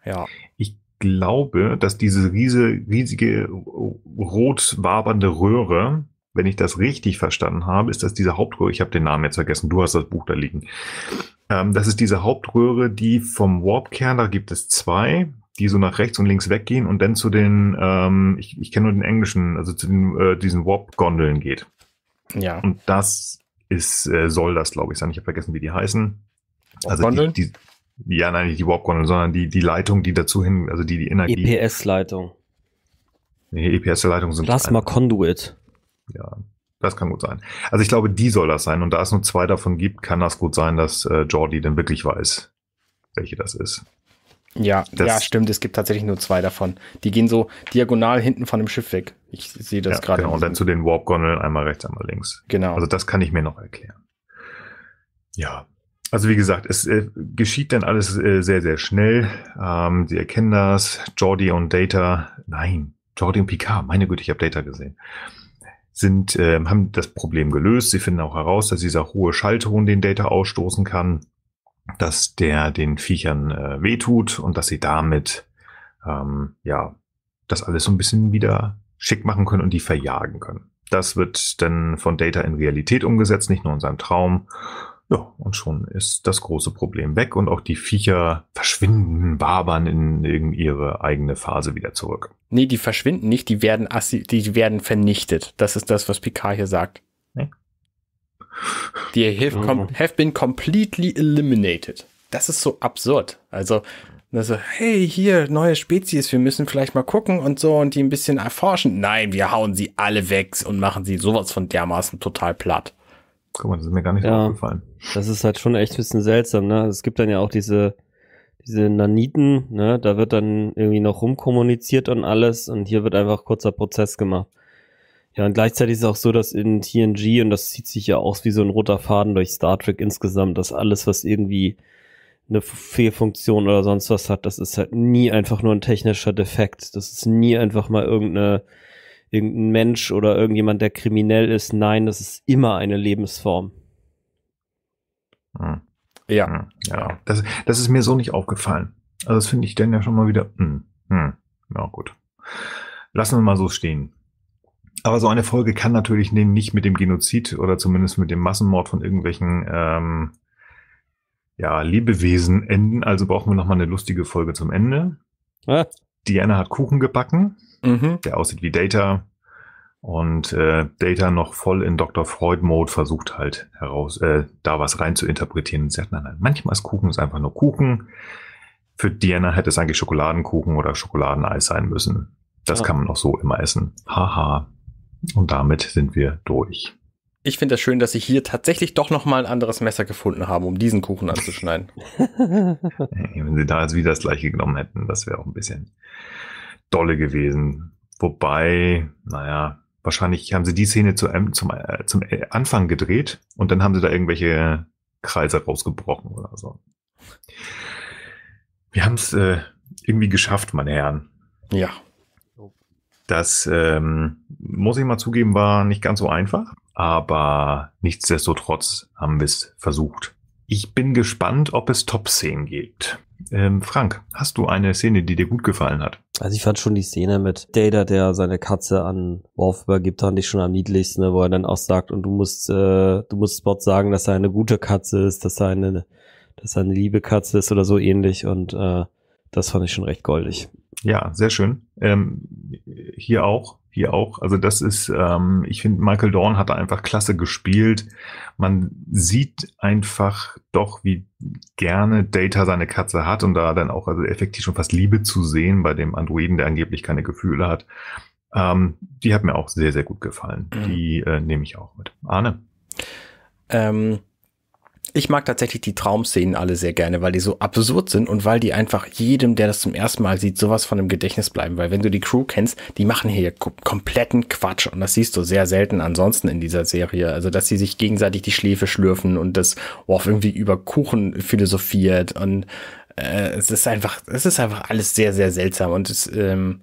Ja. Ich glaube, dass diese riesige, riesige rot wabernde Röhre wenn ich das richtig verstanden habe, ist das diese Hauptröhre, ich habe den Namen jetzt vergessen, du hast das Buch da liegen. Ähm, das ist diese Hauptröhre, die vom Warpkern, da gibt es zwei, die so nach rechts und links weggehen und dann zu den, ähm, ich, ich kenne nur den englischen, also zu den, äh, diesen Warp-Gondeln geht. Ja. Und das ist, äh, soll das, glaube ich, sein. Ich habe vergessen, wie die heißen. Also die, die, ja, nein, nicht die Warp-Gondeln, sondern die, die Leitung, die dazu hin, also die, die Energie. EPS-Leitung. Nee, EPS-Leitung sind. Plasma Conduit. Ja, das kann gut sein. Also ich glaube, die soll das sein. Und da es nur zwei davon gibt, kann das gut sein, dass äh, Jordi denn wirklich weiß, welche das ist. Ja, das ja, stimmt. Es gibt tatsächlich nur zwei davon. Die gehen so diagonal hinten von dem Schiff weg. Ich sehe das ja, gerade. Genau, und dann zu den Warp-Gondeln einmal rechts, einmal links. Genau. Also das kann ich mir noch erklären. Ja. Also wie gesagt, es äh, geschieht dann alles äh, sehr, sehr schnell. Ähm, sie erkennen das. Jordi und Data. Nein, Jordi und Picard. Meine Güte, ich habe Data gesehen sind, äh, haben das Problem gelöst. Sie finden auch heraus, dass dieser hohe Schallton, den Data ausstoßen kann, dass der den Viechern äh, wehtut und dass sie damit ähm, ja das alles so ein bisschen wieder schick machen können und die verjagen können. Das wird dann von Data in Realität umgesetzt, nicht nur in seinem Traum. Ja, und schon ist das große Problem weg und auch die Viecher verschwinden, wabern in, irgendeine eigene Phase wieder zurück. Nee, die verschwinden nicht, die werden, die werden vernichtet. Das ist das, was Picard hier sagt. Nee. Die have, com have been completely eliminated. Das ist so absurd. Also, also, hey, hier, neue Spezies, wir müssen vielleicht mal gucken und so und die ein bisschen erforschen. Nein, wir hauen sie alle weg und machen sie sowas von dermaßen total platt. Guck mal, das ist mir gar nicht ja, aufgefallen. Das ist halt schon echt ein bisschen seltsam, ne? Es gibt dann ja auch diese, diese Naniten, ne? Da wird dann irgendwie noch rumkommuniziert und alles und hier wird einfach kurzer Prozess gemacht. Ja, und gleichzeitig ist es auch so, dass in TNG, und das zieht sich ja aus wie so ein roter Faden durch Star Trek insgesamt, dass alles, was irgendwie eine Fehlfunktion oder sonst was hat, das ist halt nie einfach nur ein technischer Defekt. Das ist nie einfach mal irgendeine irgendein Mensch oder irgendjemand, der kriminell ist. Nein, das ist immer eine Lebensform. Hm. Ja, ja. Hm, ja. Das, das ist mir so nicht aufgefallen. Also das finde ich dann ja schon mal wieder. Hm, hm, ja, gut. Lassen wir mal so stehen. Aber so eine Folge kann natürlich ne, nicht mit dem Genozid oder zumindest mit dem Massenmord von irgendwelchen ähm, ja, Lebewesen enden. Also brauchen wir nochmal eine lustige Folge zum Ende. Ja. Ah. Diana hat Kuchen gebacken mhm. der aussieht wie Data. Und äh, Data noch voll in Dr. Freud-Mode versucht halt heraus, äh, da was rein zu interpretieren. Und sie sagt, nein, nein, manchmal ist Kuchen ist einfach nur Kuchen. Für Diana hätte es eigentlich Schokoladenkuchen oder Schokoladeneis sein müssen. Das ja. kann man auch so immer essen. Haha. Und damit sind wir durch. Ich finde das schön, dass sie hier tatsächlich doch nochmal ein anderes Messer gefunden haben, um diesen Kuchen anzuschneiden. Wenn sie da jetzt wieder das gleiche genommen hätten, das wäre auch ein bisschen dolle gewesen. Wobei, naja, wahrscheinlich haben sie die Szene zu, ähm, zum, äh, zum äh, Anfang gedreht und dann haben sie da irgendwelche Kreise rausgebrochen oder so. Wir haben es äh, irgendwie geschafft, meine Herren. Ja. Das ähm, muss ich mal zugeben, war nicht ganz so einfach, aber nichtsdestotrotz haben wir es versucht. Ich bin gespannt, ob es Top-Szenen gibt. Ähm, Frank, hast du eine Szene, die dir gut gefallen hat? Also ich fand schon die Szene mit Data, der seine Katze an Worf übergibt, fand ich schon am niedlichsten, wo er dann auch sagt, und du musst, äh, du musst Spot sagen, dass er eine gute Katze ist, dass er eine, dass er eine liebe Katze ist oder so ähnlich und äh, das fand ich schon recht goldig. Ja, sehr schön. Ähm, hier auch hier auch. Also das ist, ähm, ich finde, Michael Dorn hat einfach klasse gespielt. Man sieht einfach doch, wie gerne Data seine Katze hat und da dann auch also effektiv schon fast Liebe zu sehen bei dem Androiden, der angeblich keine Gefühle hat. Ähm, die hat mir auch sehr, sehr gut gefallen. Mhm. Die äh, nehme ich auch mit. Arne. Ähm, ich mag tatsächlich die Traumszenen alle sehr gerne, weil die so absurd sind und weil die einfach jedem, der das zum ersten Mal sieht, sowas von im Gedächtnis bleiben. Weil wenn du die Crew kennst, die machen hier kompletten Quatsch und das siehst du sehr selten ansonsten in dieser Serie. Also, dass sie sich gegenseitig die Schläfe schlürfen und das Worf irgendwie über Kuchen philosophiert und äh, es ist einfach, es ist einfach alles sehr, sehr seltsam und es, ähm,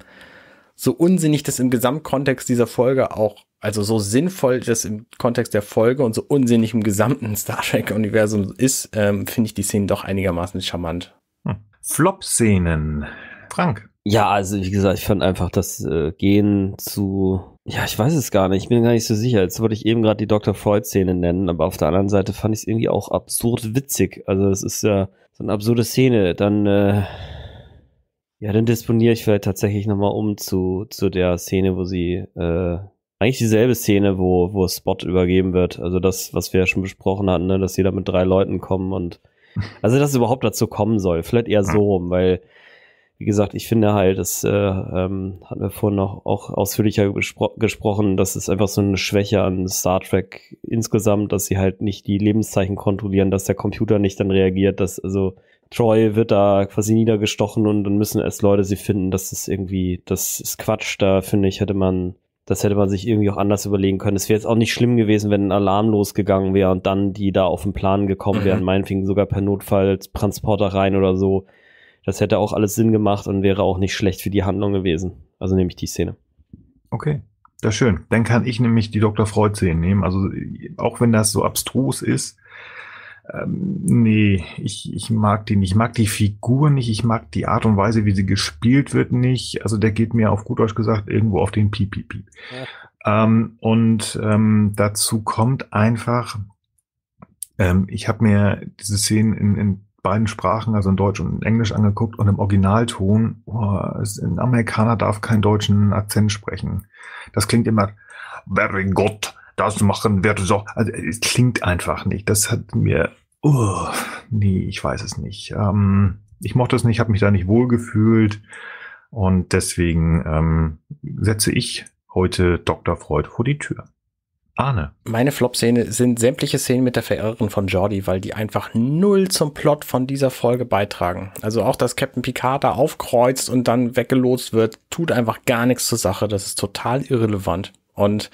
so unsinnig das im Gesamtkontext dieser Folge auch also so sinnvoll das im Kontext der Folge und so unsinnig im gesamten Star Trek-Universum ist, ähm, finde ich die Szenen doch einigermaßen charmant. Hm. Flop-Szenen. Frank. Ja, also wie gesagt, ich fand einfach das äh, Gehen zu. Ja, ich weiß es gar nicht. Ich bin gar nicht so sicher. Jetzt wollte ich eben gerade die Dr. Freud-Szene nennen, aber auf der anderen Seite fand ich es irgendwie auch absurd witzig. Also es ist ja so eine absurde Szene. Dann, äh, ja, dann disponiere ich vielleicht tatsächlich nochmal um zu, zu der Szene, wo sie äh, eigentlich dieselbe Szene, wo, wo Spot übergeben wird. Also das, was wir ja schon besprochen hatten, ne? dass jeder mit drei Leuten kommen und also dass es überhaupt dazu kommen soll. Vielleicht eher so rum, weil, wie gesagt, ich finde halt, das äh, ähm, hatten wir vorhin noch auch ausführlicher gesprochen, das ist einfach so eine Schwäche an Star Trek insgesamt, dass sie halt nicht die Lebenszeichen kontrollieren, dass der Computer nicht dann reagiert, dass also Troy wird da quasi niedergestochen und dann müssen erst Leute sie finden, das ist irgendwie, das ist Quatsch, da finde ich, hätte man das hätte man sich irgendwie auch anders überlegen können. Es wäre jetzt auch nicht schlimm gewesen, wenn ein Alarm losgegangen wäre und dann die da auf den Plan gekommen wären, mhm. meinetwegen sogar per Notfall Transporter rein oder so. Das hätte auch alles Sinn gemacht und wäre auch nicht schlecht für die Handlung gewesen. Also nehme ich die Szene. Okay, das ist schön. Dann kann ich nämlich die Dr. Freud-Szene nehmen. Also auch wenn das so abstrus ist, ähm, nee, ich, ich mag die nicht. Ich mag die Figur nicht. Ich mag die Art und Weise, wie sie gespielt wird, nicht. Also der geht mir auf gut Deutsch gesagt irgendwo auf den Piep, Piep, Piep. Ja. Ähm, und ähm, dazu kommt einfach, ähm, ich habe mir diese Szenen in, in beiden Sprachen, also in Deutsch und in Englisch angeguckt und im Originalton, oh, ein Amerikaner darf keinen deutschen Akzent sprechen. Das klingt immer very good das machen wir so. Also es klingt einfach nicht. Das hat mir, oh, nee, ich weiß es nicht. Ähm, ich mochte es nicht, habe mich da nicht wohl gefühlt und deswegen ähm, setze ich heute Dr. Freud vor die Tür. Arne. Meine Flop-Szene sind sämtliche Szenen mit der Verirrung von Jordi, weil die einfach null zum Plot von dieser Folge beitragen. Also auch, dass Captain Picard da aufkreuzt und dann weggelost wird, tut einfach gar nichts zur Sache. Das ist total irrelevant. Und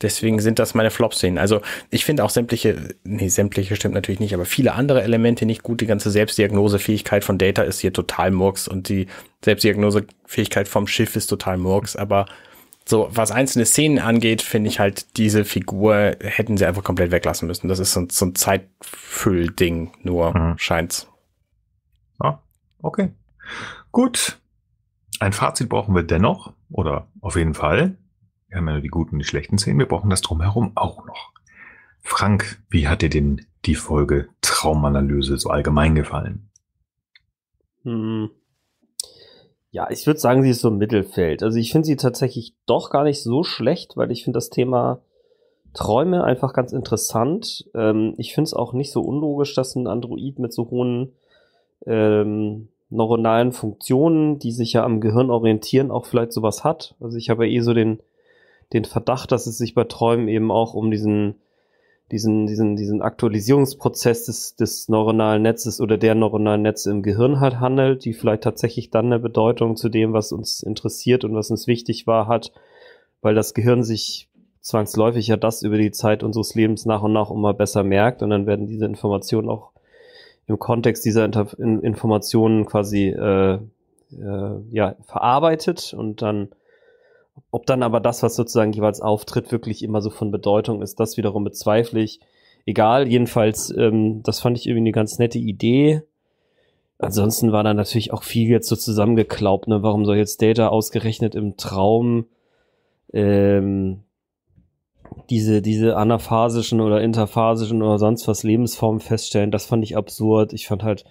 Deswegen sind das meine Flop-Szenen. Also ich finde auch sämtliche, nee, sämtliche stimmt natürlich nicht, aber viele andere Elemente nicht gut. Die ganze Selbstdiagnosefähigkeit von Data ist hier total murks und die Selbstdiagnosefähigkeit vom Schiff ist total murks. Aber so, was einzelne Szenen angeht, finde ich halt, diese Figur hätten sie einfach komplett weglassen müssen. Das ist so, so ein Zeitfüllding nur, mhm. scheint's. Ah, okay. Gut. Ein Fazit brauchen wir dennoch, oder auf jeden Fall. Wir haben ja nur die guten und die schlechten Szenen. Wir brauchen das drumherum auch noch. Frank, wie hat dir denn die Folge Traumanalyse so allgemein gefallen? Hm. Ja, ich würde sagen, sie ist so im Mittelfeld. Also ich finde sie tatsächlich doch gar nicht so schlecht, weil ich finde das Thema Träume einfach ganz interessant. Ähm, ich finde es auch nicht so unlogisch, dass ein Android mit so hohen ähm, neuronalen Funktionen, die sich ja am Gehirn orientieren, auch vielleicht sowas hat. Also ich habe ja eh so den den Verdacht, dass es sich bei Träumen eben auch um diesen, diesen, diesen, diesen Aktualisierungsprozess des, des neuronalen Netzes oder der neuronalen Netze im Gehirn halt handelt, die vielleicht tatsächlich dann eine Bedeutung zu dem, was uns interessiert und was uns wichtig war, hat, weil das Gehirn sich zwangsläufig ja das über die Zeit unseres Lebens nach und nach immer besser merkt und dann werden diese Informationen auch im Kontext dieser Inter Informationen quasi äh, äh, ja, verarbeitet und dann ob dann aber das, was sozusagen jeweils auftritt, wirklich immer so von Bedeutung ist, das wiederum bezweifle ich. Egal, jedenfalls, ähm, das fand ich irgendwie eine ganz nette Idee. Ansonsten war da natürlich auch viel jetzt so zusammengeklaubt. Ne? Warum soll jetzt Data ausgerechnet im Traum ähm, diese, diese anaphasischen oder interphasischen oder sonst was Lebensformen feststellen? Das fand ich absurd. Ich fand halt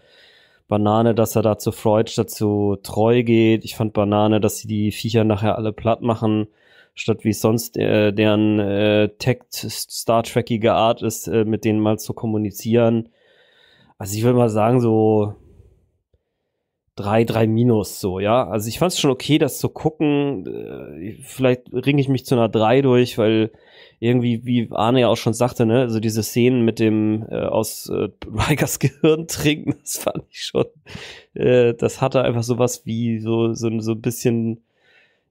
Banane, dass er da zu Freud statt zu Treu geht. Ich fand Banane, dass sie die Viecher nachher alle platt machen, statt wie sonst äh, deren äh, Tech-Star Trekige Art ist, äh, mit denen mal zu kommunizieren. Also ich würde mal sagen, so drei, drei minus so, ja. Also ich fand es schon okay, das zu gucken. Äh, vielleicht ringe ich mich zu einer drei durch, weil irgendwie, wie Arne ja auch schon sagte, ne, also diese Szenen mit dem äh, aus äh, Rikers Gehirn trinken, das fand ich schon, äh, das hatte einfach sowas wie so, so, so ein bisschen,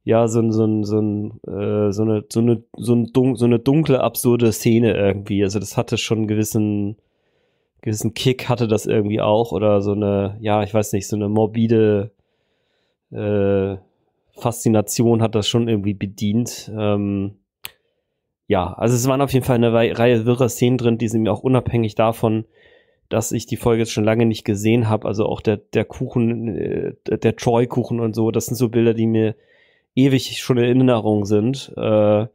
ja, so, so, so, äh, so eine, so eine, so, ein so eine dunkle, absurde Szene irgendwie. Also das hatte schon einen gewissen, gewissen Kick hatte das irgendwie auch oder so eine, ja, ich weiß nicht, so eine morbide, äh, Faszination hat das schon irgendwie bedient. Ähm, ja, also es waren auf jeden Fall eine Reihe wirrer Szenen drin, die sind mir auch unabhängig davon, dass ich die Folge jetzt schon lange nicht gesehen habe. Also auch der, der Kuchen, äh, der Troy-Kuchen und so, das sind so Bilder, die mir ewig schon in Erinnerung sind. Äh,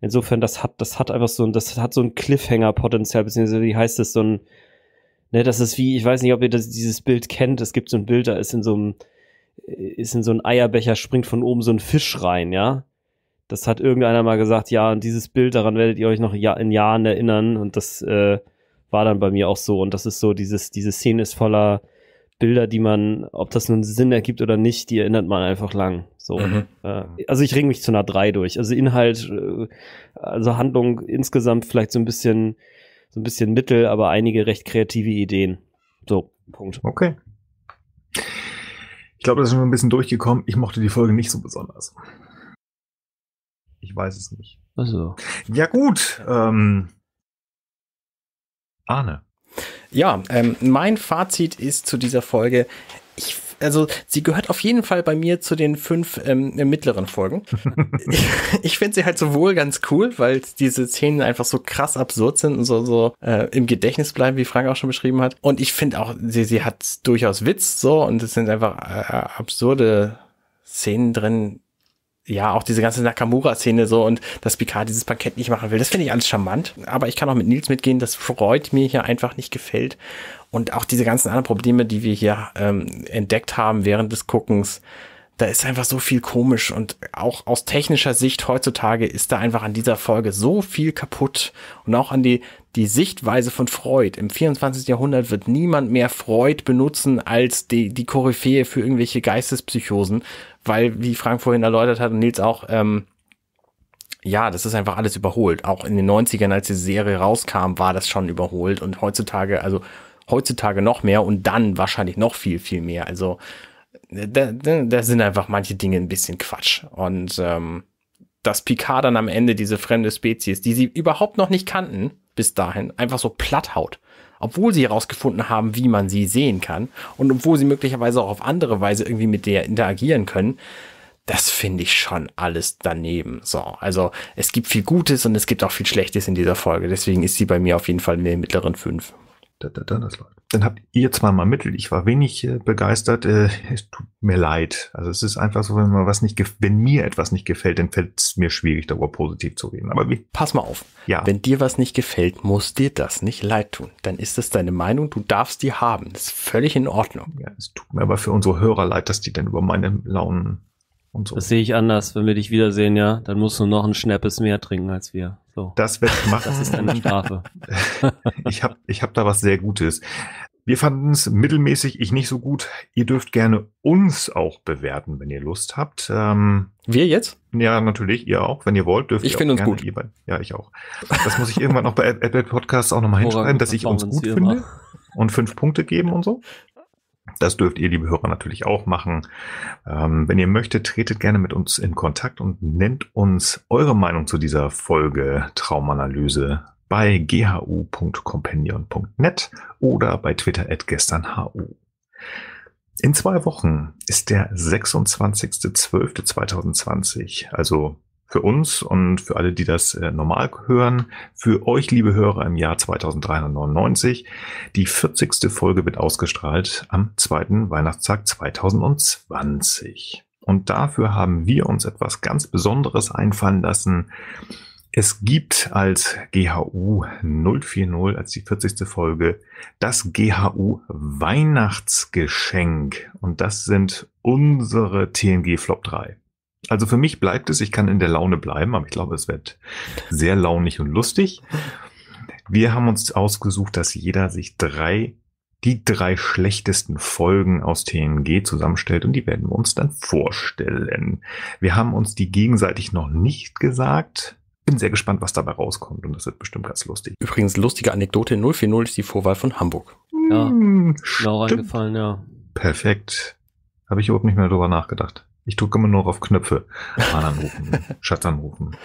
insofern, das hat, das hat einfach so ein, das hat so ein Cliffhanger-Potenzial, beziehungsweise wie heißt das, so ein, ne, das ist wie, ich weiß nicht, ob ihr das, dieses Bild kennt, es gibt so ein Bild, da ist in so einem, äh, ist in so ein Eierbecher, springt von oben so ein Fisch rein, ja das hat irgendeiner mal gesagt, ja, und dieses Bild, daran werdet ihr euch noch in Jahren erinnern. Und das äh, war dann bei mir auch so. Und das ist so, dieses, diese Szene ist voller Bilder, die man, ob das nun Sinn ergibt oder nicht, die erinnert man einfach lang. So. Mhm. Äh, also ich ringe mich zu einer 3 durch. Also Inhalt, äh, also Handlung insgesamt vielleicht so ein bisschen, so ein bisschen mittel, aber einige recht kreative Ideen. So, Punkt. Okay. Ich glaube, das ist schon ein bisschen durchgekommen. Ich mochte die Folge nicht so besonders. Ich weiß es nicht. Also. Ja, gut. Ähm, Arne. Ja, ähm, mein Fazit ist zu dieser Folge. Ich, also sie gehört auf jeden Fall bei mir zu den fünf ähm, mittleren Folgen. ich, ich finde sie halt sowohl ganz cool, weil diese Szenen einfach so krass absurd sind und so, so äh, im Gedächtnis bleiben, wie Frank auch schon beschrieben hat. Und ich finde auch, sie, sie hat durchaus Witz so und es sind einfach äh, absurde Szenen drin, ja, auch diese ganze Nakamura-Szene so und dass Picard dieses Parkett nicht machen will, das finde ich alles charmant. Aber ich kann auch mit Nils mitgehen, dass Freud mir hier einfach nicht gefällt. Und auch diese ganzen anderen Probleme, die wir hier ähm, entdeckt haben während des Guckens, da ist einfach so viel komisch und auch aus technischer Sicht heutzutage ist da einfach an dieser Folge so viel kaputt und auch an die, die Sichtweise von Freud. Im 24. Jahrhundert wird niemand mehr Freud benutzen als die, die Koryphäe für irgendwelche Geistespsychosen, weil, wie Frank vorhin erläutert hat und Nils auch, ähm, ja, das ist einfach alles überholt. Auch in den 90ern, als die Serie rauskam, war das schon überholt und heutzutage, also heutzutage noch mehr und dann wahrscheinlich noch viel, viel mehr. Also äh, da, da sind einfach manche Dinge ein bisschen Quatsch. Und ähm, dass Picard dann am Ende diese fremde Spezies, die sie überhaupt noch nicht kannten bis dahin, einfach so platt haut. Obwohl sie herausgefunden haben, wie man sie sehen kann und obwohl sie möglicherweise auch auf andere Weise irgendwie mit der interagieren können, das finde ich schon alles daneben. So, also es gibt viel Gutes und es gibt auch viel Schlechtes in dieser Folge. Deswegen ist sie bei mir auf jeden Fall in den mittleren fünf da, da, da, das läuft. Dann habt ihr zweimal Mittel. Ich war wenig äh, begeistert. Äh, es tut mir leid. Also es ist einfach so, wenn, man was nicht wenn mir etwas nicht gefällt, dann fällt es mir schwierig, darüber positiv zu reden. Aber wie? Pass mal auf. Ja. Wenn dir was nicht gefällt, muss dir das nicht leid tun. Dann ist das deine Meinung. Du darfst die haben. Das ist völlig in Ordnung. Ja, es tut mir aber für unsere Hörer leid, dass die dann über meine Launen und so. Das sehe ich anders, wenn wir dich wiedersehen, ja. Dann musst du noch ein Schnappes mehr trinken als wir. So. Das wird gemacht. Das ist deine Strafe. ich habe ich hab da was sehr Gutes. Wir fanden es mittelmäßig, ich nicht so gut. Ihr dürft gerne uns auch bewerten, wenn ihr Lust habt. Ähm, wir jetzt? Ja, natürlich, ihr auch, wenn ihr wollt, dürft ich ihr. Ich finde uns gut. Bei, ja, ich auch. Das muss ich irgendwann noch bei Apple Podcasts auch nochmal hinschreiben, dass ich uns gut finde. Und fünf Punkte geben und so. Das dürft ihr, liebe Hörer, natürlich auch machen. Ähm, wenn ihr möchtet, tretet gerne mit uns in Kontakt und nennt uns eure Meinung zu dieser Folge Traumanalyse bei ghu.companion.net oder bei Twitter at gesternhu. In zwei Wochen ist der 26.12.2020, also für uns und für alle, die das äh, normal hören, für euch, liebe Hörer, im Jahr 2399. Die 40. Folge wird ausgestrahlt am zweiten Weihnachtstag 2020. Und dafür haben wir uns etwas ganz Besonderes einfallen lassen. Es gibt als GHU 040, als die 40. Folge, das GHU Weihnachtsgeschenk. Und das sind unsere TNG Flop 3. Also für mich bleibt es, ich kann in der Laune bleiben, aber ich glaube, es wird sehr launig und lustig. Wir haben uns ausgesucht, dass jeder sich drei, die drei schlechtesten Folgen aus TNG zusammenstellt und die werden wir uns dann vorstellen. Wir haben uns die gegenseitig noch nicht gesagt. Bin sehr gespannt, was dabei rauskommt und das wird bestimmt ganz lustig. Übrigens, lustige Anekdote 040 ist die Vorwahl von Hamburg. Ja, genau hm, reingefallen, ja. Perfekt. Habe ich überhaupt nicht mehr drüber nachgedacht. Ich drücke immer nur auf Knöpfe. Hahn anrufen, Schatz anrufen.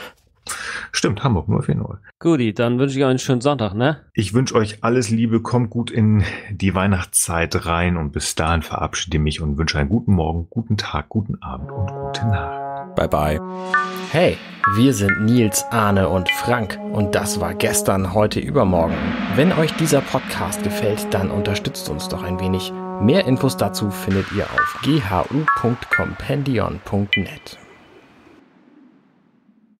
Stimmt, Hamburg, 040. 4 Guti, dann wünsche ich euch einen schönen Sonntag, ne? Ich wünsche euch alles Liebe, kommt gut in die Weihnachtszeit rein und bis dahin verabschiede mich und wünsche einen guten Morgen, guten Tag, guten Abend und gute Nacht. Bye bye. Hey, wir sind Nils, Arne und Frank und das war gestern, heute, übermorgen. Wenn euch dieser Podcast gefällt, dann unterstützt uns doch ein wenig Mehr Infos dazu findet ihr auf ghu.compendion.net.